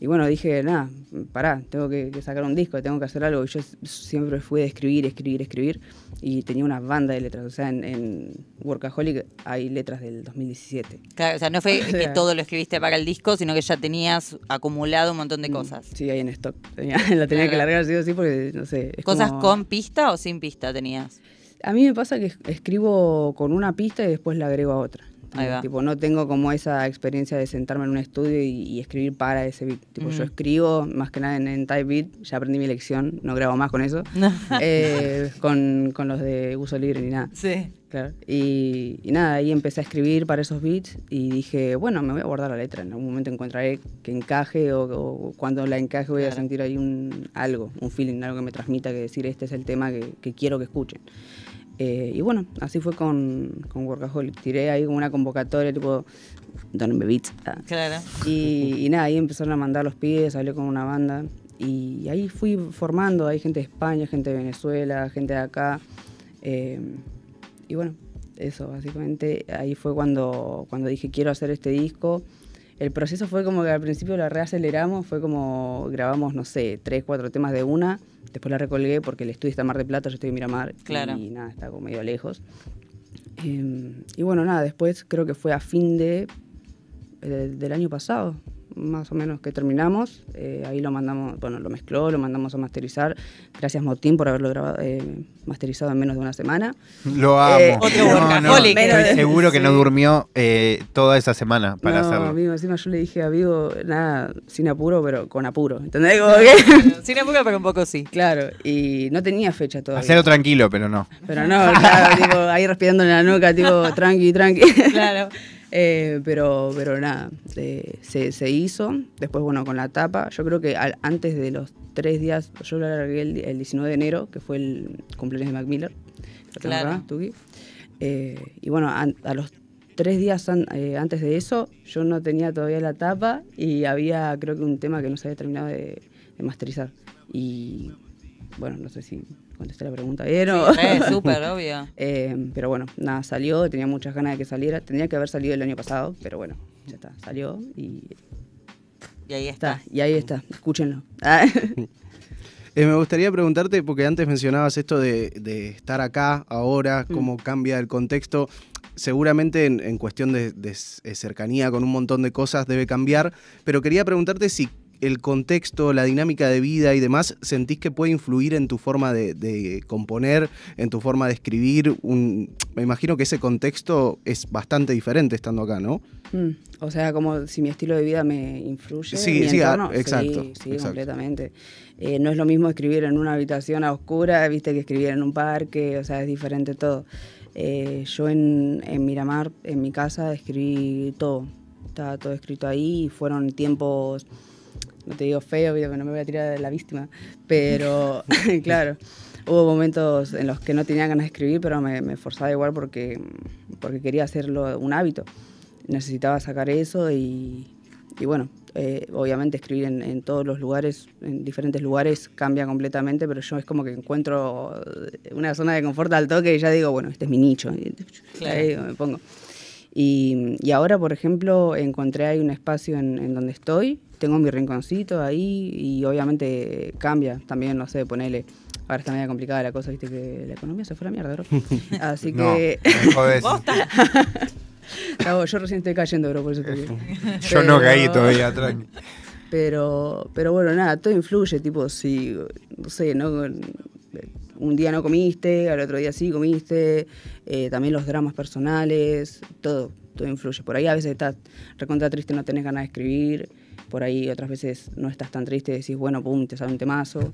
y bueno, dije, nada, pará, tengo que, sacar un disco, tengo que hacer algo y yo siempre fui de escribir, escribir, escribir y tenía una banda de letras, o sea, en, Workaholic hay letras del 2017. Claro, o sea, no fue que todo lo escribiste para el disco, sino que ya tenías acumulado un montón de mm, cosas. Sí, ahí en stock, la tenía que largar, sí o porque no sé. cosas con pista o sin pista tenías. A mí me pasa que escribo con una pista y después la agrego a otra. Eh, tipo, no tengo como esa experiencia de sentarme en un estudio y, escribir para ese beat. Tipo, yo mm. escribo más que nada en, type beat, ya aprendí mi lección, no grabo más con eso, eh, con, con, los de uso libre ni nada. Sí. Claro. Y, nada, ahí empecé a escribir para esos beats y dije, bueno, me voy a guardar la letra, en algún momento encontraré que encaje o, cuando la encaje voy a sentir ahí un algo, un feeling, algo que me transmita que decir, este es el tema que, que quiero que escuchen. Eh, y bueno, así fue con, con Workaholic. Tiré ahí como una convocatoria, tipo, Don beats. Ah. Claro. Y, nada, ahí empezaron a mandar los pies, hablé con una banda. Y ahí fui formando, hay gente de España, gente de Venezuela, gente de acá. Eh, y bueno, eso, básicamente. Ahí fue cuando, cuando dije, quiero hacer este disco el proceso fue como que al principio la reaceleramos, fue como grabamos, no sé, tres, cuatro temas de una, después la recolgué porque el estudio está Mar de Plata, yo estoy en Miramar, claro. y nada, está como medio lejos. Em, y bueno, nada, después creo que fue a fin de eh, del año pasado, más o menos que terminamos. Eh, ahí lo mandamos, bueno, lo mezcló, lo mandamos a masterizar. Gracias Motín por haberlo grabado, eh, masterizado en menos de una semana. Lo eh, amo. otro no, seguro que no durmió toda esa semana para no, Amigo, encima yo le dije a Vigo, nada, sin apuro, pero con apuro. ¿Entendés? Que? sin apuro, pero un poco sí. Claro, y no tenía fecha todavía. Hacerlo tranquilo, pero no. Pero no, claro, ahí respirando en la nuca, tipo, tranqui, tranqui. Claro. Eh, pero, pero nada, se, se, hizo. Después, bueno, con la tapa, yo creo que antes de los tres días, yo lo alargué el, 19 de enero, que fue el cumpleaños de Mac Miller. Claro. Eh, y bueno, a, los tres días eh, antes de eso, yo no tenía todavía la tapa y había, creo que, un tema que no se había terminado de, de masterizar. Y bueno, no sé si contesté la pregunta bien o... súper, obvio. Eh, pero bueno, nada, salió, tenía muchas ganas de que saliera. Tendría que haber salido el año pasado, pero bueno, ya está, salió y... Y ahí está. y ahí está, escúchenlo. Eh, me gustaría preguntarte, porque antes mencionabas esto de, estar acá, ahora, mm. cómo cambia el contexto seguramente en, cuestión de, cercanía con un montón de cosas debe cambiar, pero quería preguntarte si el contexto, la dinámica de vida y demás, ¿sentís que puede influir en tu forma de, componer, en tu forma de escribir? me imagino que ese contexto es bastante diferente estando acá, ¿no? Mm, o sea, como si mi estilo de vida me influye. Sí, ah, sí, exacto. Sí, sí completamente. Eh, no es lo mismo escribir en una habitación a oscura, viste, que escribir en un parque, o sea, es diferente todo. Eh, yo en, en Miramar, en mi casa, escribí todo. Estaba todo escrito ahí fueron tiempos no te digo feo, no me voy a tirar de la víctima, pero claro, hubo momentos en los que no tenía ganas de escribir, pero me, forzaba igual porque, porque quería hacerlo un hábito. Necesitaba sacar eso y, bueno, eh, obviamente escribir en, todos los lugares, en diferentes lugares, cambia completamente, pero yo es como que encuentro una zona de confort al toque y ya digo, bueno, este es mi nicho, claro. me pongo. Y, ahora, por ejemplo, encontré ahí un espacio en donde estoy, tengo mi rinconcito ahí y obviamente cambia también, no sé, ponele. Ahora está media complicada la cosa, viste que la economía se fue a la mierda, Así que. yo recién estoy cayendo, bro, por eso Yo no caí todavía, tranqui. Pero, pero bueno, nada, todo influye, tipo, si, no sé, no un día no comiste, al otro día sí comiste, eh, también los dramas personales, todo, todo influye. Por ahí a veces estás recontra triste, no tenés ganas de escribir, por ahí otras veces no estás tan triste, decís, bueno, pum, te sale un temazo.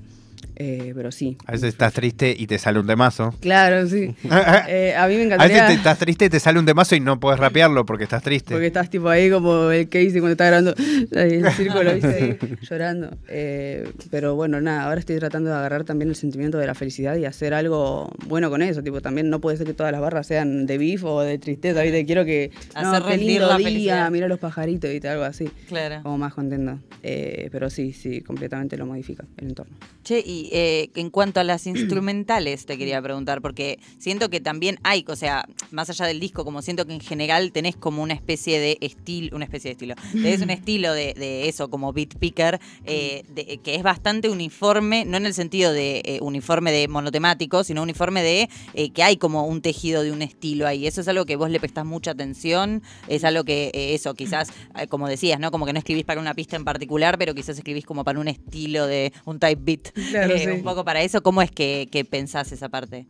Eh, pero sí. A veces estás triste y te sale un temazo. Claro, sí. Eh, a mí me encantaría... A veces estás triste y te sale un temazo y no puedes rapearlo porque estás triste. Porque estás tipo ahí como el Casey cuando está grabando el círculo, llorando. Eh, pero bueno, nada, ahora estoy tratando de agarrar también el sentimiento de la felicidad y hacer algo bueno con eso. Tipo, también no puede ser que todas las barras sean de beef o de tristeza, te Quiero que... Hacer no, la día, mira los pajaritos y algo así. Claro. Como más contento. pero sí, sí, completamente lo modifica el entorno. Che, y eh, en cuanto a las instrumentales, te quería preguntar, porque siento que también hay, o sea, más allá del disco, como siento que en general tenés como una especie de estilo, una especie de estilo, tenés un estilo de, eso, como beat picker, eh, de, que es bastante uniforme, no en el sentido de eh, uniforme de monotemático, sino uniforme de que hay como un tejido de un estilo ahí. Eso es algo que vos le prestás mucha atención, es algo que eso, quizás, como decías, ¿no? Como que no escribís para una pista en particular, pero quizás escribís como para un estilo de un type beat. Claro. Eh, un poco para eso. ¿Cómo es que, que pensás esa parte?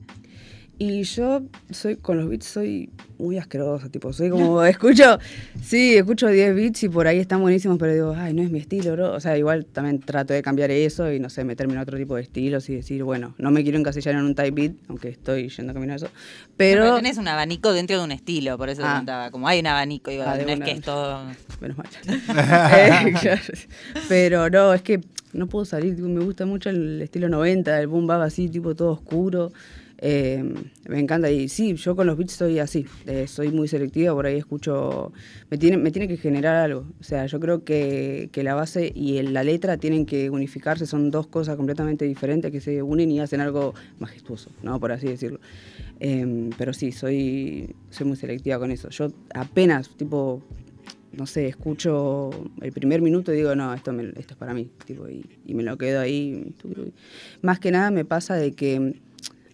Y yo soy con los beats soy muy asqueroso, tipo, soy como, escucho, sí, escucho 10 beats y por ahí están buenísimos, pero digo, ay, no es mi estilo, bro. O sea, igual también trato de cambiar eso y, no sé, meterme en otro tipo de estilos y decir, bueno, no me quiero encasillar en un type beat, aunque estoy yendo camino a eso, pero... pero tenés un abanico dentro de un estilo, por eso te ah. preguntaba, como hay un abanico, y ah, no es que es todo... Menos mal. Eh, pero no, es que no puedo salir, me gusta mucho el estilo 90, el boom bap así, tipo, todo oscuro. Em, me encanta y sí, yo con los beats soy así, eh, soy muy selectiva, por ahí escucho, me tiene, me tiene que generar algo, o sea, yo creo que, la base y la letra tienen que unificarse, son dos cosas completamente diferentes que se unen y hacen algo majestuoso, ¿no? Por así decirlo. Em, pero sí, soy, soy muy selectiva con eso. Yo apenas, tipo, no sé, escucho el primer minuto y digo, no, esto, esto es para mí, tipo, y me lo quedo ahí. Más que nada me pasa de que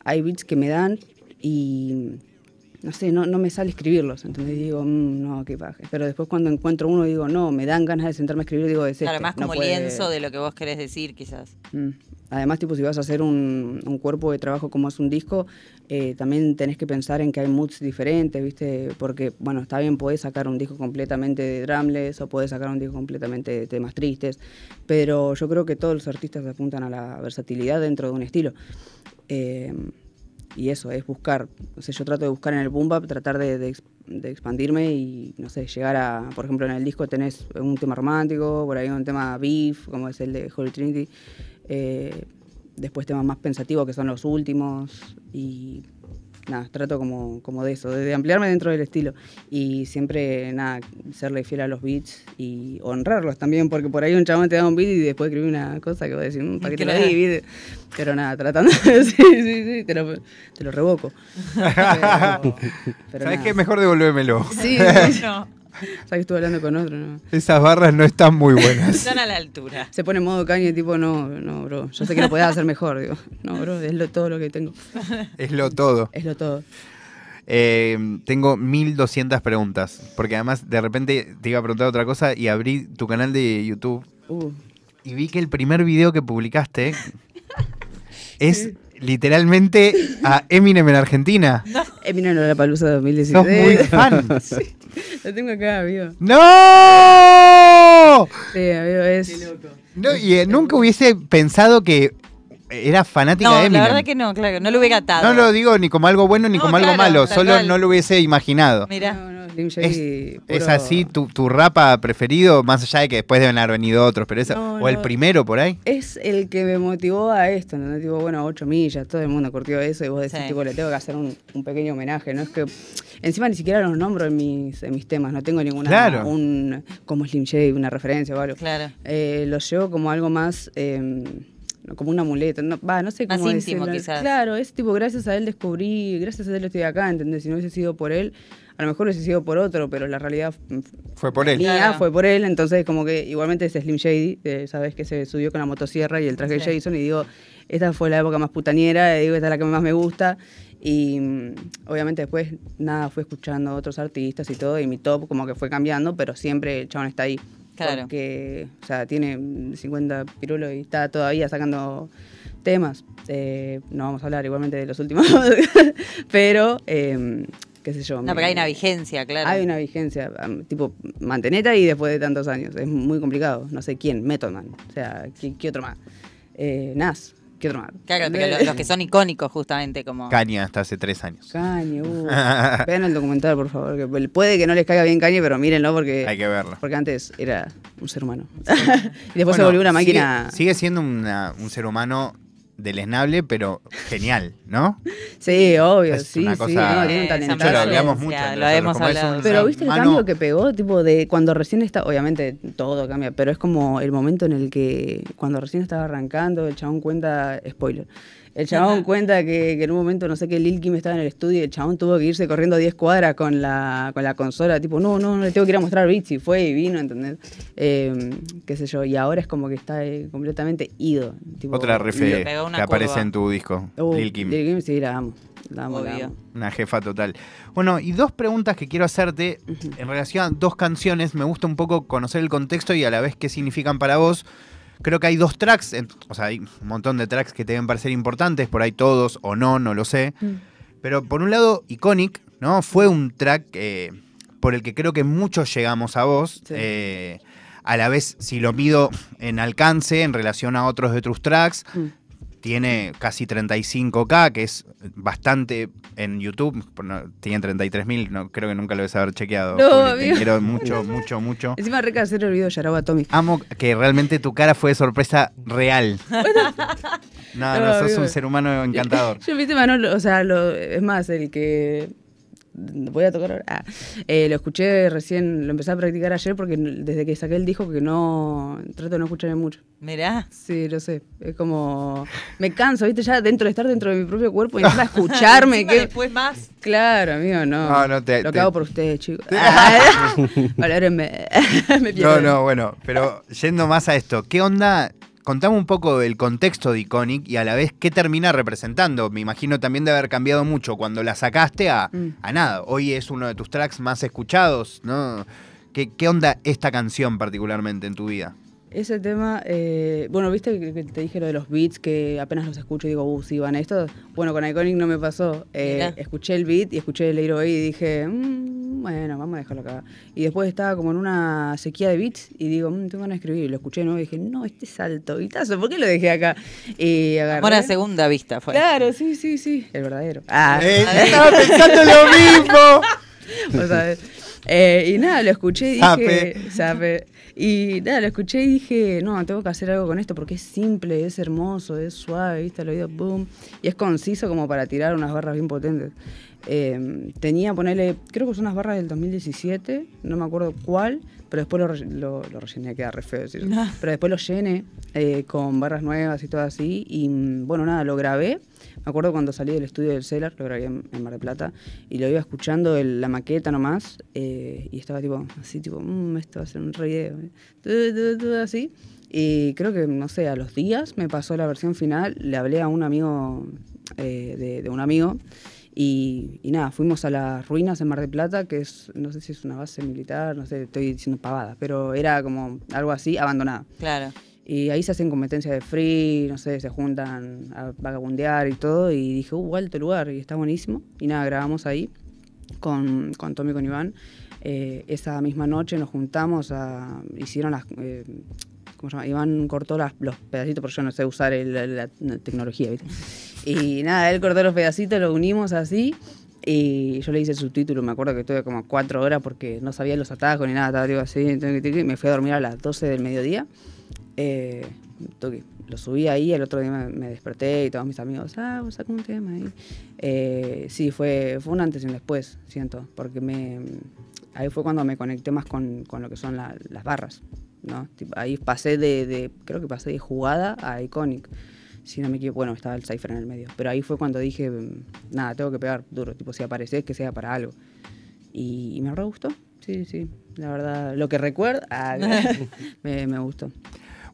hay beats que me dan y no sé, no, me sale escribirlos. Entonces digo, mm, no, qué paje. Pero después cuando encuentro uno digo, no, me dan ganas de sentarme a escribir, digo, es Claro, este, más como lienzo de lo que vos querés decir, quizás. Mm. Además, tipo, si vas a hacer un, cuerpo de trabajo como es un disco, eh, también tenés que pensar en que hay moods diferentes, ¿viste? Porque, bueno, está bien, podés sacar un disco completamente de drumless o podés sacar un disco completamente de temas tristes, pero yo creo que todos los artistas apuntan a la versatilidad dentro de un estilo. Eh, y eso, es buscar. yo trato de buscar en el boom tratar de, expandirme y, no sé, llegar a. Por ejemplo, en el disco tenés un tema romántico, por ahí un tema beef, como es el de Holy Trinity. Eh, después temas más pensativos, que son los últimos. Y nada, trato como, como de eso, de ampliarme dentro del estilo. Y siempre, nada, serle fiel a los beats y honrarlos también, porque por ahí un chabón te da un beat y después escribí una cosa que va a decir, mm, ¿para qué te lo di? Pero nada, tratando, sí, sí, sí, te lo, revoco. Pero, ¿Sabes qué? Mejor devolvémelo. Sí, sí o sea que estuve hablando con otro, ¿no? Esas barras no están muy buenas. están a la altura. Se pone modo caña y tipo, no, no, bro. Yo sé que lo podías hacer mejor, digo. No, bro, es lo todo lo que tengo. es lo todo. Es lo todo. Eh, tengo 1200 preguntas, porque además de repente te iba a preguntar otra cosa y abrí tu canal de YouTube uh. y vi que el primer video que publicaste es literalmente a Eminem en Argentina. Eminem en la palusa 2016. Sos muy fan. Lo tengo acá, amigo. ¡No! Sí, amigo, es. loco. y eh, nunca hubiese pensado que era fanática de Eminem. No, la verdad que no, claro, no lo hubiera atado. No lo digo ni como algo bueno ni como algo malo, solo no lo hubiese imaginado. Mira, es, así tu, rapa preferido, más allá de que después deben haber venido otros, pero esa, o el primero por ahí. Es el que me motivó a esto, ¿no? bueno, 8 millas, todo el mundo curtió eso y vos decís, tipo, le tengo que hacer un, pequeño homenaje, ¿no? Es que encima ni siquiera los nombro en mis, temas, no tengo ninguna un, como Slim Shady, una referencia o algo. Claro. Eh, lo llevo como algo más... Em, como un amuleto, no, va, no sé cómo Claro, es tipo, gracias a él descubrí, gracias a él estoy acá, ¿entendés? Si no hubiese sido por él, a lo mejor hubiese sido por otro, pero la realidad fue por él. fue por él, entonces como que igualmente es Slim Shady, eh, sabes que se subió con la motosierra y el traje de Jason y digo, esta fue la época más putañera, eh, digo, esta es la que más me gusta. Y mm, obviamente después, nada, fui escuchando a otros artistas y todo, y mi top como que fue cambiando, pero siempre el chabón está ahí. Claro. Porque, o sea, tiene 50 pirulos y está todavía sacando temas. Eh, no vamos a hablar igualmente de los últimos, pero em, qué sé yo. No, pero hay una vigencia, claro. Hay una vigencia, tipo, manteneta y después de tantos años. Es muy complicado. No sé quién, Method Man, o sea, ¿qué, otro más? Eh, Nas, Qué los que son icónicos justamente como... Caña hasta hace tres años. Caña, uh. Vean el documental, por favor. puede que no les caiga bien Caña, pero mírenlo porque... Hay que verlo. Porque antes era un ser humano. y después se volvió una máquina... Sigue, siendo un ser humano del esnable, pero genial, ¿no? Sí, obvio, sí, sí, un eh, lo hablamos mucho. hemos hablado. pero viste el cambio que pegó, tipo de cuando recién está, obviamente todo cambia, pero es como el momento en el que cuando recién estaba arrancando, el chabón cuenta, spoiler, el chabón cuenta que, en un momento, no sé qué, Lil Kim estaba en el estudio y el chabón tuvo que irse corriendo a 10 cuadras con la, consola. Tipo, no, no, no le tengo que ir a mostrar beats. Y fue y vino, ¿entendés? Em, qué sé yo. Y ahora es como que está eh, completamente ido. Otra refe que aparece en tu disco, uh, Lil Kim. Lil Kim, sí, la amo. La amo, la Una jefa total. Bueno, y dos preguntas que quiero hacerte en relación a dos canciones. Me gusta un poco conocer el contexto y a la vez qué significan para vos. Creo que hay dos tracks, o sea, hay un montón de tracks que te deben parecer importantes, por ahí todos o no, no lo sé. Mm. Pero por un lado, Iconic, ¿no? Fue un track eh, por el que creo que muchos llegamos a vos. Eh, a la vez, si lo mido en alcance en relación a otros de tus tracks, mm tiene casi 35k, que es bastante en YouTube. Tiene 33.000, no, creo que nunca lo debes haber chequeado. quiero mucho, mucho, mucho. Encima reca hacer el video de Tommy. Amo que realmente tu cara fue de sorpresa real. no, no, sos un ser humano encantador. Yo, viste, Manolo, o sea, es más, el que voy a tocar ahora. Ah, eh, lo escuché recién, lo empecé a practicar ayer porque desde que saqué él dijo que no trato de no escucharme mucho. Mirá. Sí, lo sé. Es como me canso, ¿viste? Ya dentro de estar dentro de mi propio cuerpo y empezar a escucharme que después más. Claro, amigo, no. No, no te, lo que hago por ustedes, chicos. Valórenme. Ah, me no, no, bueno, pero yendo más a esto, ¿qué onda contame un poco del contexto de Iconic y a la vez qué termina representando. Me imagino también de haber cambiado mucho cuando la sacaste a, mm. a nada. Hoy es uno de tus tracks más escuchados, ¿no? ¿Qué, onda esta canción particularmente en tu vida? Ese tema, eh, bueno, viste que te dije lo de los beats, que apenas los escucho y digo, uh, si van esto. Bueno, con Iconic no me pasó. Eh, escuché el beat y escuché el héroe y dije, mmm, bueno, vamos a dejarlo acá. Y después estaba como en una sequía de beats y digo, mmm, van a escribir. Y lo escuché, ¿no? Y dije, no, este salto, vitazo, ¿por qué lo dejé acá? Y agarré. segunda vista fue. Claro, sí, sí, sí. El verdadero. Ah, eh, estaba pensando lo mismo. o sea, eh, y nada, lo escuché y dije. Y nada, lo escuché y dije, no, tengo que hacer algo con esto porque es simple, es hermoso, es suave, ¿viste? Lo oído, boom. Y es conciso como para tirar unas barras bien potentes. Eh, tenía, ponerle, creo que son unas barras del 2017, no me acuerdo cuál, pero después lo, lo, rellené, queda re feo ah. Pero después lo llené eh, con barras nuevas y todo así. Y mm, bueno, nada, lo grabé. Me acuerdo cuando salí del estudio del Cellar, lo grabé en, Mar de Plata, y lo iba escuchando la maqueta nomás, eh, y estaba tipo, así, tipo, mm, esto va a ser un rey eh, todo así. Y creo que, no sé, a los días me pasó la versión final, le hablé a un amigo, de, de un amigo, y, nada, fuimos a las ruinas en Mar de Plata, que es, no sé si es una base militar, no sé, estoy diciendo pavada, pero era como algo así, abandonada. Claro. Y ahí se hacen competencias de free, no sé, se juntan a vagabundear y todo. Y dije, uh, alto lugar, y está buenísimo. Y nada, grabamos ahí con, con Tommy y con Iván. Eh, esa misma noche nos juntamos a. Hicieron las. Eh, ¿Cómo se llama? Iván cortó los pedacitos, porque yo no sé usar la, la tecnología, ¿viste? Y nada, él cortó los pedacitos, lo unimos así. Y yo le hice el subtítulo, me acuerdo que estuve como cuatro horas porque no sabía los atajos ni nada, estaba así, me fui a dormir a las 12 del mediodía. Eh, lo subí ahí, el otro día me, desperté y todos mis amigos, ah, saco un tema ahí. Eh, sí, fue, fue un antes y un después, siento, porque me, ahí fue cuando me conecté más con, con lo que son las barras, ¿no? ahí pasé de, de, creo que pasé de jugada a iconic si no me equivoco, bueno, estaba el cipher en el medio. Pero ahí fue cuando dije, mm, nada, tengo que pegar duro, tipo, si apareces, que sea para algo. Y, me re gustó, sí, sí, la verdad, lo que recuerdo, ah, me, gustó.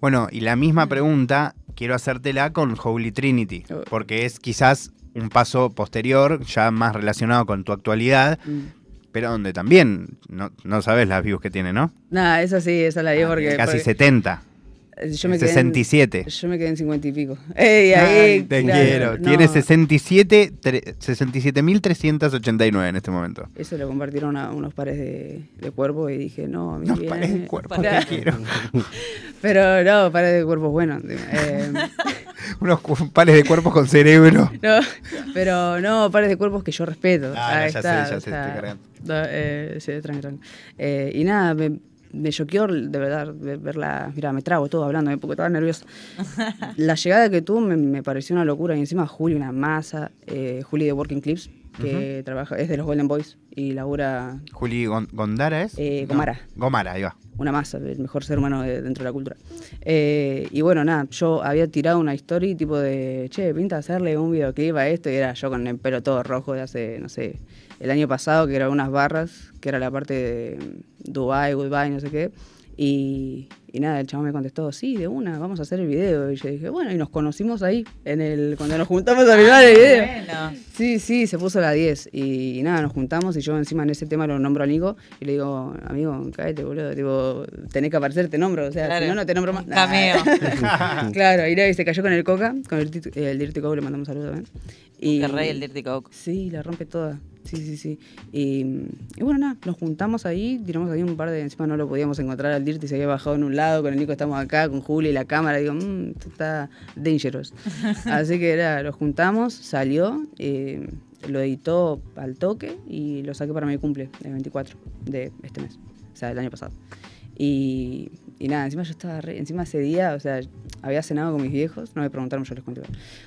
Bueno, y la misma pregunta quiero hacértela con Holy Trinity, oh. porque es quizás un paso posterior, ya más relacionado con tu actualidad. Mm. pero donde también no, sabes las views que tiene, ¿no? Nada, esa sí, esa la digo ah, porque. Casi 70. Eh, yo me 67. yo me quedé en 50 y pico. Ey, Ay, te quiero. Tiene 67.389 en este momento. Eso lo compartieron a unos pares de, cuerpos y dije, no, mi bien, pares de eh, cuerpos te quiero. Pero no, pares de cuerpos buenos. Em. unos pares de cuerpos con cerebro. No, pero no, pares de cuerpos que yo respeto. Ah, ya está, ya se eh, sí, y nada, me me choqueó de verdad de verla. Mira, me trago todo hablando eh, porque estaba nervioso la llegada que tuvo me, pareció una locura. Y encima Juli, una masa. Eh, Juli de Working Clips, que trabaja, es de los Golden Boys y Laura Juli Gondara es? Eh, Gomara. Gomara, ahí Una masa, el mejor ser humano dentro de la cultura. y bueno, nada, yo había tirado una historia tipo de, che, pinta hacerle un videoclip a esto y era yo con el pelo todo rojo de hace, no sé, el año pasado, que era unas barras, que era la parte de Dubai, Goodbye, no sé qué. Y, y nada, el chavo me contestó, sí, de una, vamos a hacer el video. Y yo dije, bueno, y nos conocimos ahí, en el, cuando nos juntamos a grabar el video. Sí, sí, se puso a las 10. Y, nada, nos juntamos y yo encima en ese tema lo nombro a Nico y le digo, amigo, cállate, boludo. Digo, tenés que aparecer, te nombro. O sea, si no, no te nombro más. Cameo. claro, y, se cayó con el Coca, con el, Dirty Coke, le mandamos saludos también. Y, el rey el Dirty Coke. Sí, la rompe toda. Sí, sí, sí. Y, bueno, nada, nos juntamos ahí, tiramos ahí un par de. Encima no lo podíamos encontrar al Dirty, se había bajado en un lado con el Nico estamos acá, con Juli y la cámara, digo, mm, esto está dangerous. Así que era, lo juntamos, salió, eh, lo editó al toque y lo saqué para mi cumple, el 24 de este mes, o sea, del año pasado. Y y nada, encima yo estaba re, encima ese día, o sea, había cenado con mis viejos, no me preguntaron, yo les conté.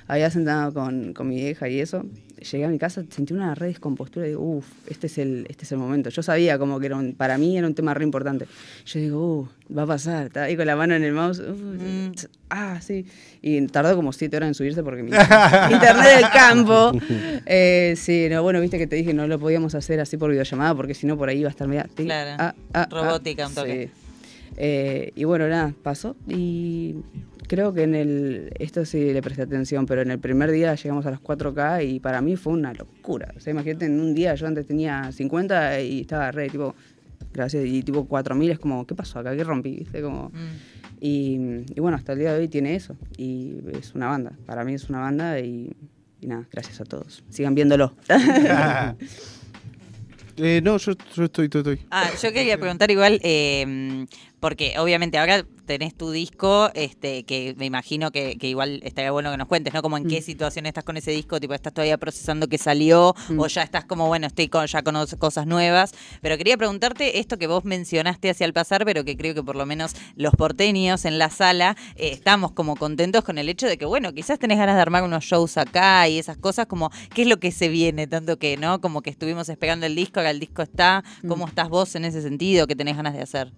Había cenado con, mi hija y eso. Llegué a mi casa, sentí una red descompostura y digo, uff, este, es el, este es el momento. Yo sabía como que era para mí era un tema re importante. Yo digo, uff, uh, va a pasar. Estaba ahí con la mano en el mouse, uff. Mm. ah, sí. Y tardó como siete horas en subirse porque mi internet del campo. Eh, sí, no, bueno, viste que te dije, no lo podíamos hacer así por videollamada porque si no por ahí iba a estar media. Claro. Ah, ah, ah, robótica, un toque. Eh, y bueno, nada, pasó y creo que en el, esto sí le presté atención, pero en el primer día llegamos a las 4K y para mí fue una locura. O sea, imagínate, en un día yo antes tenía 50 y estaba re, tipo, gracias, y tipo 4.000 es como, ¿qué pasó acá? ¿Qué rompí? Como, mm. y, bueno, hasta el día de hoy tiene eso y es una banda, para mí es una banda y, nada, gracias a todos. Sigan viéndolo. Eh, no, yo, estoy, estoy, estoy. Ah, yo quería preguntar igual, eh, porque obviamente ahora tenés tu disco, este, que me imagino que, igual estaría bueno que nos cuentes, ¿no? Como en qué mm. situación estás con ese disco, tipo, estás todavía procesando que salió, mm. o ya estás como, bueno, estoy con, ya con cosas nuevas. Pero quería preguntarte esto que vos mencionaste hacia el pasar, pero que creo que por lo menos los porteños en la sala eh, estamos como contentos con el hecho de que, bueno, quizás tenés ganas de armar unos shows acá y esas cosas, como, ¿qué es lo que se viene? Tanto que, ¿no? Como que estuvimos esperando el disco, ahora el disco está, ¿cómo mm. estás vos en ese sentido? ¿Qué tenés ganas de hacer?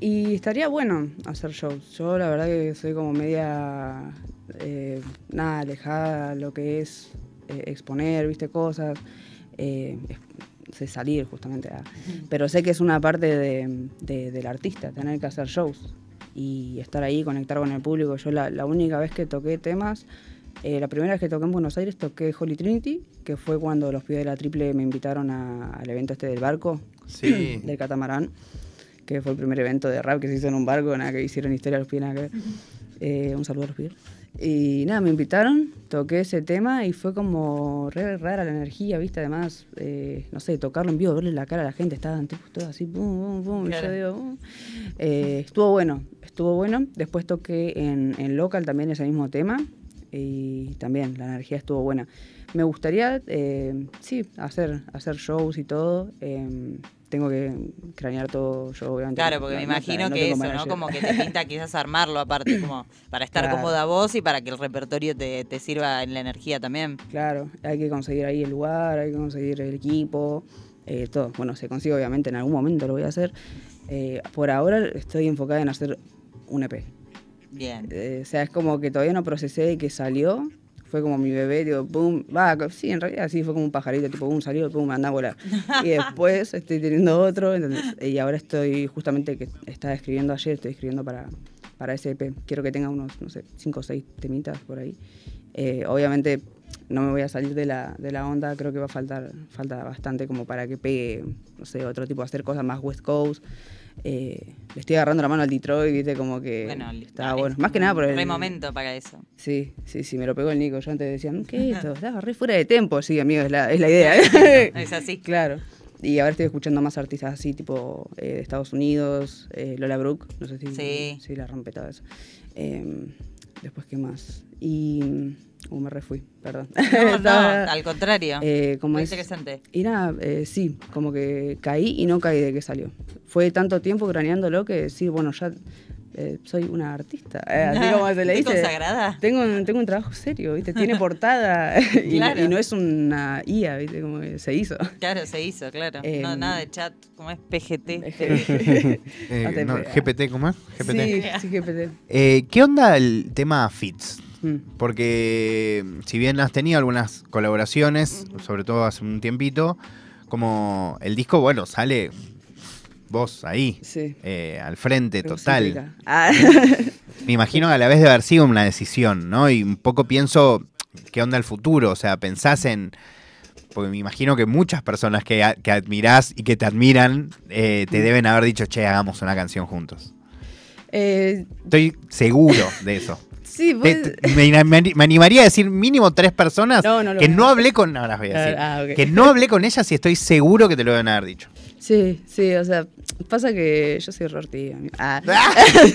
Y estaría bueno hacer shows. Yo la verdad que soy como media, eh, nada, alejada lo que es eh, exponer, viste, cosas, eh, salir justamente. Ah. pero sé que es una parte de, del artista, tener que hacer shows y estar ahí, conectar con el público. Yo la, única vez que toqué temas, la primera vez que toqué en Buenos Aires toqué Holy Trinity, que fue cuando los pibes de la triple me invitaron al evento este del barco, sí. del catamarán que fue el primer evento de rap que se hizo en un barco, nada, que hicieron historia a los eh, un saludo a los pibes. Y nada, me invitaron, toqué ese tema y fue como re rara la energía, ¿viste? Además, eh, no sé, tocarlo en vivo, verle la cara a la gente, estaba tipo todo así, bum bum bum y yo digo, bum. Uh". Eh, estuvo bueno, estuvo bueno. Después toqué en, local también ese mismo tema y también la energía estuvo buena. Me gustaría, sí, hacer, hacer shows y todo. Em, tengo que cranear todo yo, obviamente. Claro, porque me imagino que eso, ¿no? Como que te pinta quizás armarlo aparte, como para estar cómoda vos y para que el repertorio te, sirva en la energía también. Claro, hay que conseguir ahí el lugar, hay que conseguir el equipo, eh, todo. Bueno, se consigue obviamente, en algún momento lo voy a hacer. Eh, por ahora estoy enfocada en hacer un EP. Bien. Eh, o sea, es como que todavía no procesé de que salió como mi bebé, digo, boom, va, sí, en realidad sí, fue como un pajarito, tipo, un salió, boom, anda a volar. Y después estoy teniendo otro, y ahora estoy justamente que estaba escribiendo ayer, estoy escribiendo para, para EP Quiero que tenga unos, no sé, cinco o seis temitas por ahí. Eh, obviamente no me voy a salir de la, de la onda, creo que va a faltar falta bastante como para que pegue, no sé, otro tipo, hacer cosas más West Coast. Eh, le estoy agarrando la mano al Detroit, viste, como que bueno, estaba bueno. Más que nada por el. momento para eso. Sí, sí, sí, me lo pegó el Nico. Yo antes decía, mm, ¿qué es esto? Estaba re fuera de tiempo. Sí, amigo, es la, idea. es así. Claro. Y ahora estoy escuchando más artistas así, tipo eh, de Estados Unidos, eh, Lola Brooke, no sé si. Sí. la rompe todo eso. Em, después, ¿qué más? Y. O uh, me refui, perdón. No, al contrario. Eh, como es, Y nada, eh, sí, como que caí y no caí de que salió. Fue tanto tiempo craneándolo que sí, bueno, ya eh, soy una artista. Eh, así como se le dice. consagrada? Tengo, tengo un trabajo serio, ¿viste? Tiene portada y, no es una IA, ¿viste? Como que se hizo. Claro, se hizo, claro. Em, no, nada de chat, como es PGT. GPT, ¿cómo es? GPT. Sí, sí, GPT. ¿Qué onda el tema FITS? Mm. Porque si bien has tenido algunas colaboraciones, sobre todo hace un tiempito, como el disco, bueno, sale vos ahí, eh, al frente, total. Ah. Me imagino a la vez de haber sido una decisión, ¿no? Y un poco pienso qué onda el futuro, o sea, pensás en porque me imagino que muchas personas que, admirás y que te admiran eh, te deben haber dicho, che, hagamos una canción juntos. Eh, Estoy seguro de eso. Sí, me, animaría a decir mínimo tres personas que no hablé con. Ah, que no hablé con ellas y estoy seguro que te lo van a haber dicho. Sí, sí, o sea, pasa que yo soy Rorty, amigo. Ah.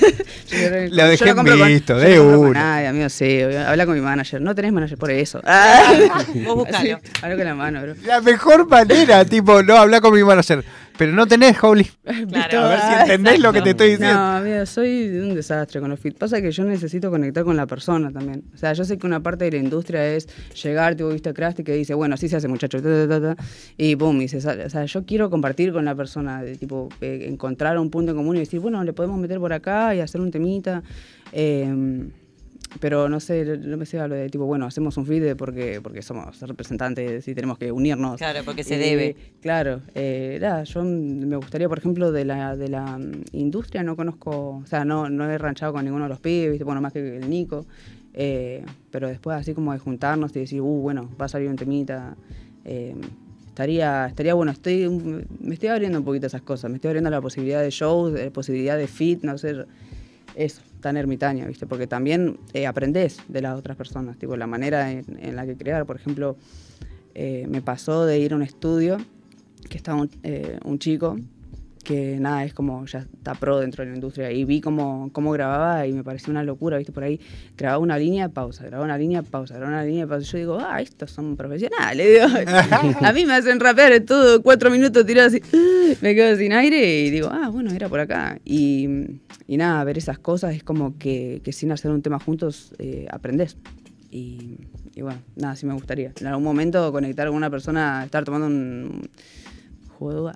lo dejé yo visto, de uno no amigo, sí. Habla con mi manager. No tenés manager, por eso. Vos buscalo. hablo con la mano, bro. La mejor manera, tipo, no, habla con mi manager. Pero no tenés Holy. A ver si ah, entendés lo que te estoy diciendo. No, mira, soy un desastre con los fit. Pasa que yo necesito conectar con la persona también. O sea, yo sé que una parte de la industria es llegar, tipo, viste a que dice, bueno, así se hace, muchacho, ta, ta, ta, y boom, y O sea, yo quiero compartir con la persona, de, tipo, eh, encontrar un punto en común y decir, bueno, le podemos meter por acá y hacer un temita. Eh, pero no sé, no me sé hablo de tipo, bueno, hacemos un feed porque, porque somos representantes y tenemos que unirnos. Claro, porque se eh, debe. Claro, eh, yo me gustaría, por ejemplo, de la, de la mm, industria, no conozco, o sea, no, no he ranchado con ninguno de los pibes, bueno, más que el Nico, eh, pero después así como de juntarnos y decir, uh, bueno, va a salir un temita. Estaría, estaría bueno, estoy, me estoy abriendo un poquito esas cosas, me estoy abriendo la posibilidad de shows, la posibilidad de fit, no sé, eso tan ermitaña, ¿viste? Porque también eh, aprendes de las otras personas, tipo la manera en, la que crear. Por ejemplo, eh, me pasó de ir a un estudio que estaba un eh, chico que nada, es como ya está pro dentro de la industria. Y vi cómo, cómo grababa y me pareció una locura, ¿viste? Por ahí grababa una línea, pausa, grababa una línea, pausa, grababa una línea, pausa. Yo digo, ah, estos son profesionales. a mí me hacen rapear todo, cuatro minutos tirado así, me quedo sin aire y digo, ah, bueno, era por acá. Y, y nada, ver esas cosas es como que, sin hacer un tema juntos eh, aprendes aprendés. Y, y bueno, nada, sí me gustaría. En algún momento conectar con una persona, estar tomando un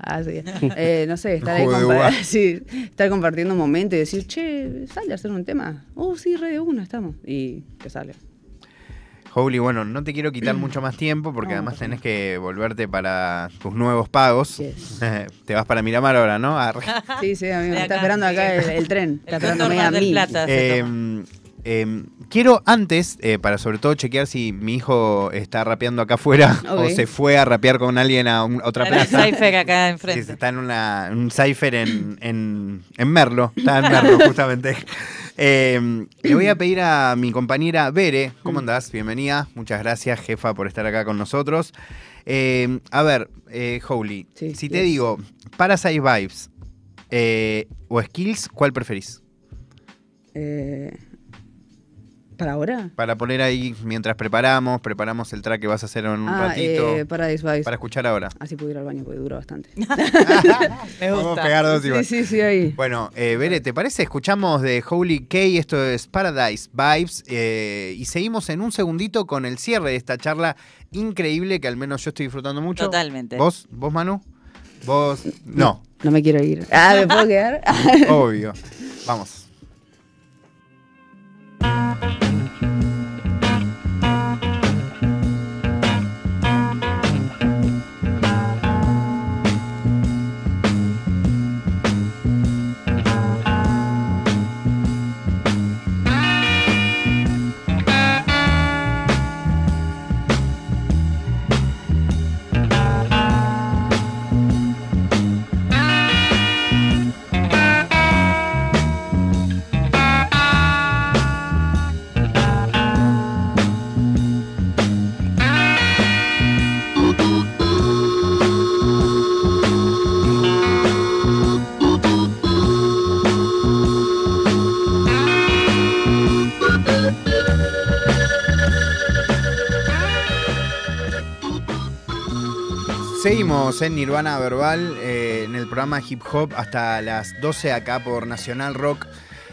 Ah, eh, no sé, estar ahí estar compartiendo un momento y decir, che, sale a hacer un tema. Oh, sí, re de estamos. Y que sale. Holy, bueno, no te quiero quitar mucho más tiempo porque además tenés que volverte para tus nuevos pagos. te vas para Miramar ahora, ¿no? Sí, sí, amigo. Está esperando acá el, tren. Está esperando a Em, quiero antes, eh, para sobre todo chequear si mi hijo está rapeando acá afuera o se fue a rapear con alguien a, otra plaza. Hay un acá enfrente. está en un cipher en, Merlo. Está en Merlo, justamente. Em, le voy a pedir a mi compañera Bere. ¿Cómo mm. andás? Bienvenida. Muchas gracias, jefa, por estar acá con nosotros. Em, a ver, Holy, eh, si te digo para Parasite Vibes eh, o Skills, ¿cuál preferís? Eh. ¿Para ahora? Para poner ahí mientras preparamos, preparamos el track que vas a hacer en un ah, ratito. Eh, para Para escuchar ahora. Así ah, puedo ir al baño porque dura bastante. Me gusta. Vamos pegar dos Sí, sí, sí, ahí. Bueno, eh, ¿te parece? Escuchamos de Holy K, esto es Paradise Vibes. Eh, y seguimos en un segundito con el cierre de esta charla increíble que al menos yo estoy disfrutando mucho. Totalmente. ¿Vos, vos Manu? ¿Vos? No. No me quiero ir. Ah, ¿me puedo quedar? Obvio. Vamos. Seguimos en Nirvana Verbal, eh, en el programa Hip Hop hasta las 12 acá por Nacional Rock.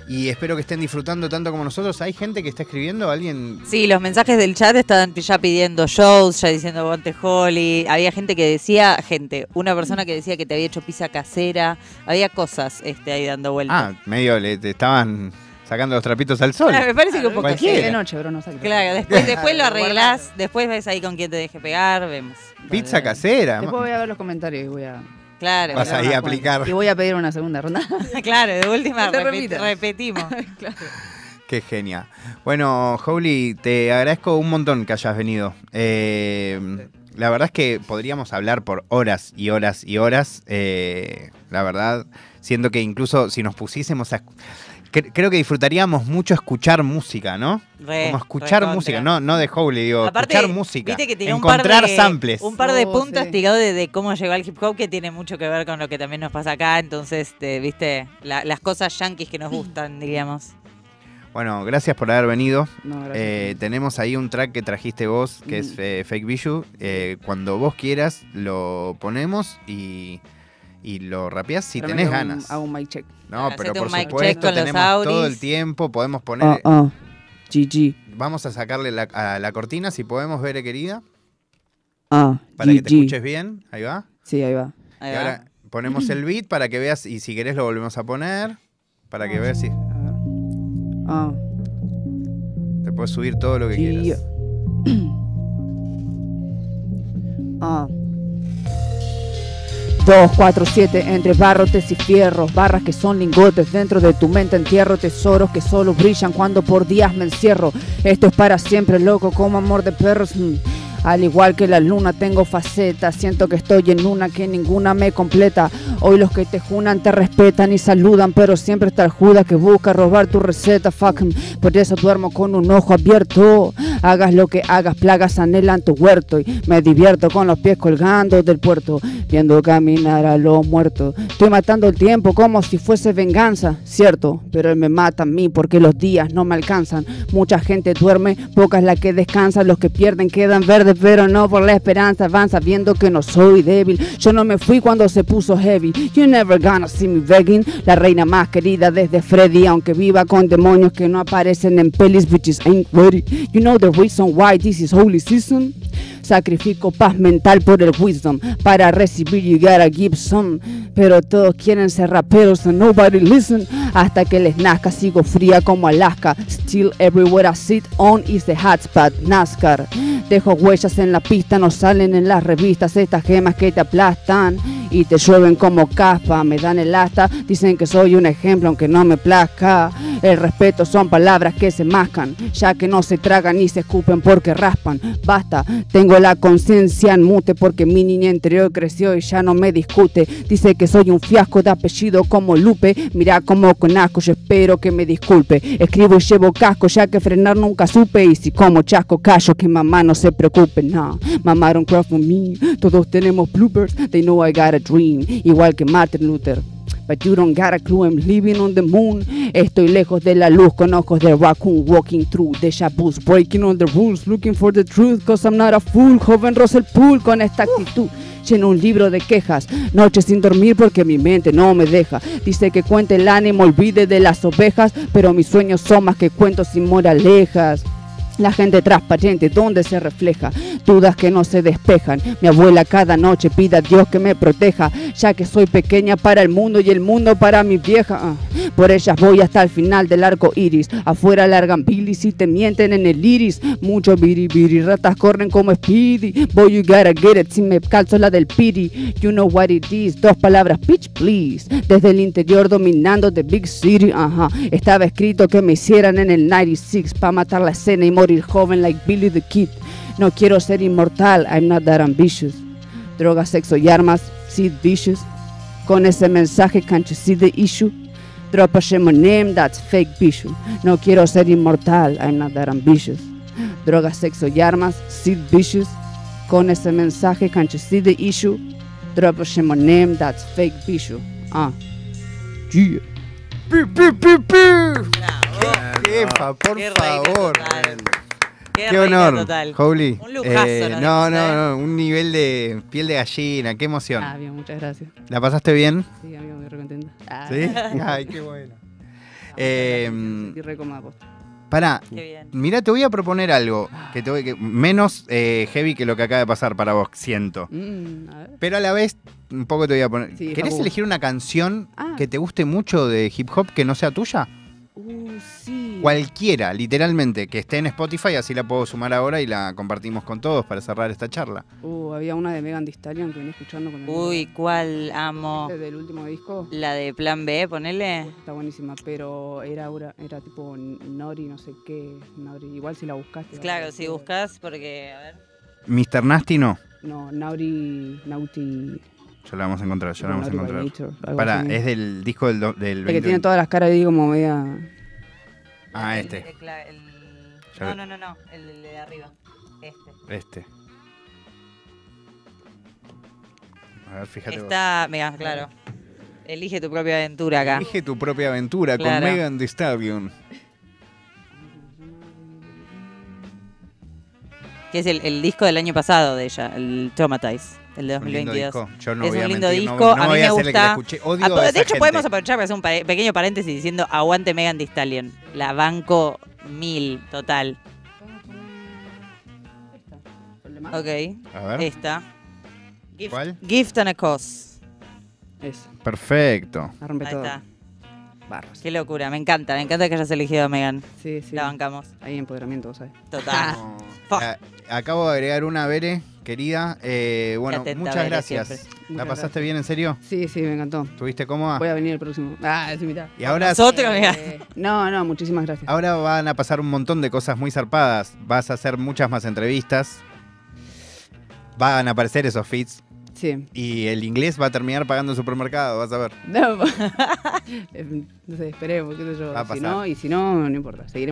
Y espero que estén disfrutando tanto como nosotros. ¿Hay gente que está escribiendo? ¿Alguien? Sí, los mensajes del chat estaban ya pidiendo shows, ya diciendo Bonte Holly. Había gente que decía, gente, una persona que decía que te había hecho pizza casera. Había cosas este, ahí dando vueltas. Ah, medio le, estaban sacando los trapitos al sol. me parece que un poco de noche, bro, no sé Claro, después, lo arreglás, después ves ahí con quién te deje pegar, vemos. Pizza casera. Después voy a ver los comentarios y voy a... Claro. Vas ahí a aplicar. Y voy a pedir una segunda ronda. claro, de última repetimos. Qué genia. Bueno, Howley, te agradezco un montón que hayas venido. Eh, la verdad es que podríamos hablar por horas y horas y horas. Eh, la verdad, siento que incluso si nos pusiésemos a creo que disfrutaríamos mucho escuchar música, ¿no? Como escuchar música, no, no de Howley, digo, escuchar música. encontrar samples. Un par de oh, puntos digamos, de, cómo llegó al hip hop que tiene mucho que ver con lo que también nos pasa acá. Entonces, este, viste, las cosas yankees que nos gustan, diríamos. Bueno, gracias por haber venido. Eh, tenemos ahí un track que trajiste vos, que es mm. eh, Fake Bijou. Eh, cuando vos quieras, lo ponemos y y lo rapeás si tenés ganas. No, pero por supuesto tenemos todo el tiempo, podemos poner... Ah, ah. Vamos a sacarle la, a la cortina, si podemos ver, querida. Ah, para que te escuches bien. Ahí va. Sí, ahí va. ahora ponemos el beat para que veas, y si querés lo volvemos a poner, para que ah. veas si... Te puedes subir todo lo que quieras. Ah. 2, 4, 7, entre barrotes y fierros, barras que son lingotes, dentro de tu mente entierro tesoros que solo brillan cuando por días me encierro. Esto es para siempre, loco, como amor de perros. Mm. Al igual que la luna tengo facetas, siento que estoy en una que ninguna me completa. Hoy los que te junan te respetan y saludan, pero siempre está el juda que busca robar tu receta, fuck. Mm. Por eso duermo con un ojo abierto Hagas lo que hagas, plagas anhelan tu huerto. Y me divierto con los pies colgando del puerto, viendo caminar a los muertos. Estoy matando el tiempo como si fuese venganza, cierto, pero él me mata a mí porque los días no me alcanzan. Mucha gente duerme, pocas las que descansan. Los que pierden quedan verdes, pero no por la esperanza. avanza viendo que no soy débil. Yo no me fui cuando se puso heavy. You never gonna see me begging. La reina más querida desde Freddy, aunque viva con demonios que no aparecen en pelis, bitches ain't ready. You know reason Why This Is Holy Season. Sacrifico paz mental por el wisdom. Para recibir, you gotta give some. Pero todos quieren ser raperos, and nobody listen. Hasta que les nazca, sigo fría como Alaska. Still everywhere I sit on is the hotspot, NASCAR. Dejo huellas en la pista, no salen en las revistas. Estas gemas que te aplastan y te llueven como caspa, me dan el asta, dicen que soy un ejemplo aunque no me plazca. El respeto son palabras que se mascan, ya que no se tragan ni se escupen porque raspan. Basta, tengo la conciencia en mute porque mi niña anterior creció y ya no me discute. Dice que soy un fiasco de apellido como Lupe, mira como con asco, yo espero que me disculpe. Escribo y llevo casco ya que frenar nunca supe y si como chasco callo que mamá no se preocupe, no Mamá don't cry for me, todos tenemos bloopers, they know I gotta dream, igual que Martin Luther. But you don't got a clue, I'm living on the moon. Estoy lejos de la luz, con ojos de raccoon, walking through the shabus, breaking on the rules, looking for the truth, cause I'm not a fool. Joven Russell Pool, con esta actitud. Lleno un libro de quejas, noches sin dormir porque mi mente no me deja. Dice que cuente el ánimo, olvide de las ovejas, pero mis sueños son más que cuentos sin moralejas. La gente transparente, donde se refleja? Dudas que no se despejan. Mi abuela cada noche pida a Dios que me proteja, ya que soy pequeña para el mundo y el mundo para mi vieja. Ah, por ellas voy hasta el final del arco iris. Afuera largan bilis y te mienten en el iris. Muchos biribiri, ratas corren como speedy. Boy, you gotta get it, si me calzo la del piri. You know what it is, dos palabras, pitch please. Desde el interior dominando the big city, Estaba escrito que me hicieran en el 96 para matar la cena y morir joven like Billy the Kid. No quiero ser inmortal, I'm not that ambitious. Drogas, sexo y armas, seed vicious. Con ese mensaje, can't you see the issue? Drop a shame on that's fake vision. No quiero ser inmortal, I'm not that ambitious. Drogas, sexo y armas, seed vicious. Con ese mensaje, can't you see the issue? Drop a shame on that's fake vision. Ah, pi, pi, pi, pi. Bravo. por Qué favor. Qué, honor, total. Un lujazo. Eh, no, no, no, un nivel de piel de gallina, qué emoción. Ah, bien, muchas gracias. ¿La pasaste bien? Sí, amigo, muy recontenta. ¿Sí? Ah. Ay, qué bueno. Y Eh, mm, Pará, mira, te voy a proponer algo que te menos eh, heavy que lo que acaba de pasar para vos, siento. Mm, Pero a la vez, un poco te voy a poner. ¿Querés elegir una canción ah. que te guste mucho de hip hop que no sea tuya? Uh, sí cualquiera, literalmente, que esté en Spotify, así la puedo sumar ahora y la compartimos con todos para cerrar esta charla. Uh, había una de Megan Thee que venía escuchando con Uy, ¿cuál amo? ¿Este del último disco? La de Plan B, ponele. está buenísima, pero era, era tipo Nori, no sé qué, Nori. Igual si la buscaste. Claro, si buscas, porque, a ver. Mr. Nasty no. No, Nauri, Nauti. Ya la vamos a encontrar, ya la vamos a encontrar. es del disco del, del que tiene todas las caras ahí como media... Ah, este. no, no, no, no, el de arriba. Este. Este. A ver, fíjate. Está, mira, claro. Elige tu propia aventura acá. Elige tu propia aventura con Megan Thee Stallion. Que es el, el, disco del año pasado de ella, el Traumatize de 2022. es un lindo disco, a mí me gusta. Ah, de hecho, podemos aprovechar para hacer un pequeño paréntesis diciendo aguante Megan Thee La banco mil total. Esta. Ok. A ver. Esta. Gift, ¿Cuál? Gift and a Cause. Eso. Perfecto. Ahí Está. Barros. Qué locura, me encanta, me encanta que hayas elegido a Megan. Sí, sí. La bancamos. Hay empoderamiento, ¿sabes? Total. Ah, acabo de agregar una, Bere, querida. Eh, bueno, muchas gracias. ¿La pasaste bien, en serio? Sí, sí, me encantó. ¿Tuviste cómoda? Voy a venir el próximo. Ah, es Y ahora... No, no, muchísimas gracias. Ahora van a pasar un montón de cosas muy zarpadas. Vas a hacer muchas más entrevistas. Van a aparecer esos feeds. Sí. Y el inglés va a terminar pagando el supermercado, vas a ver. No, eh, no sé, esperemos, qué Si no, y si no, no importa. Seguiremos.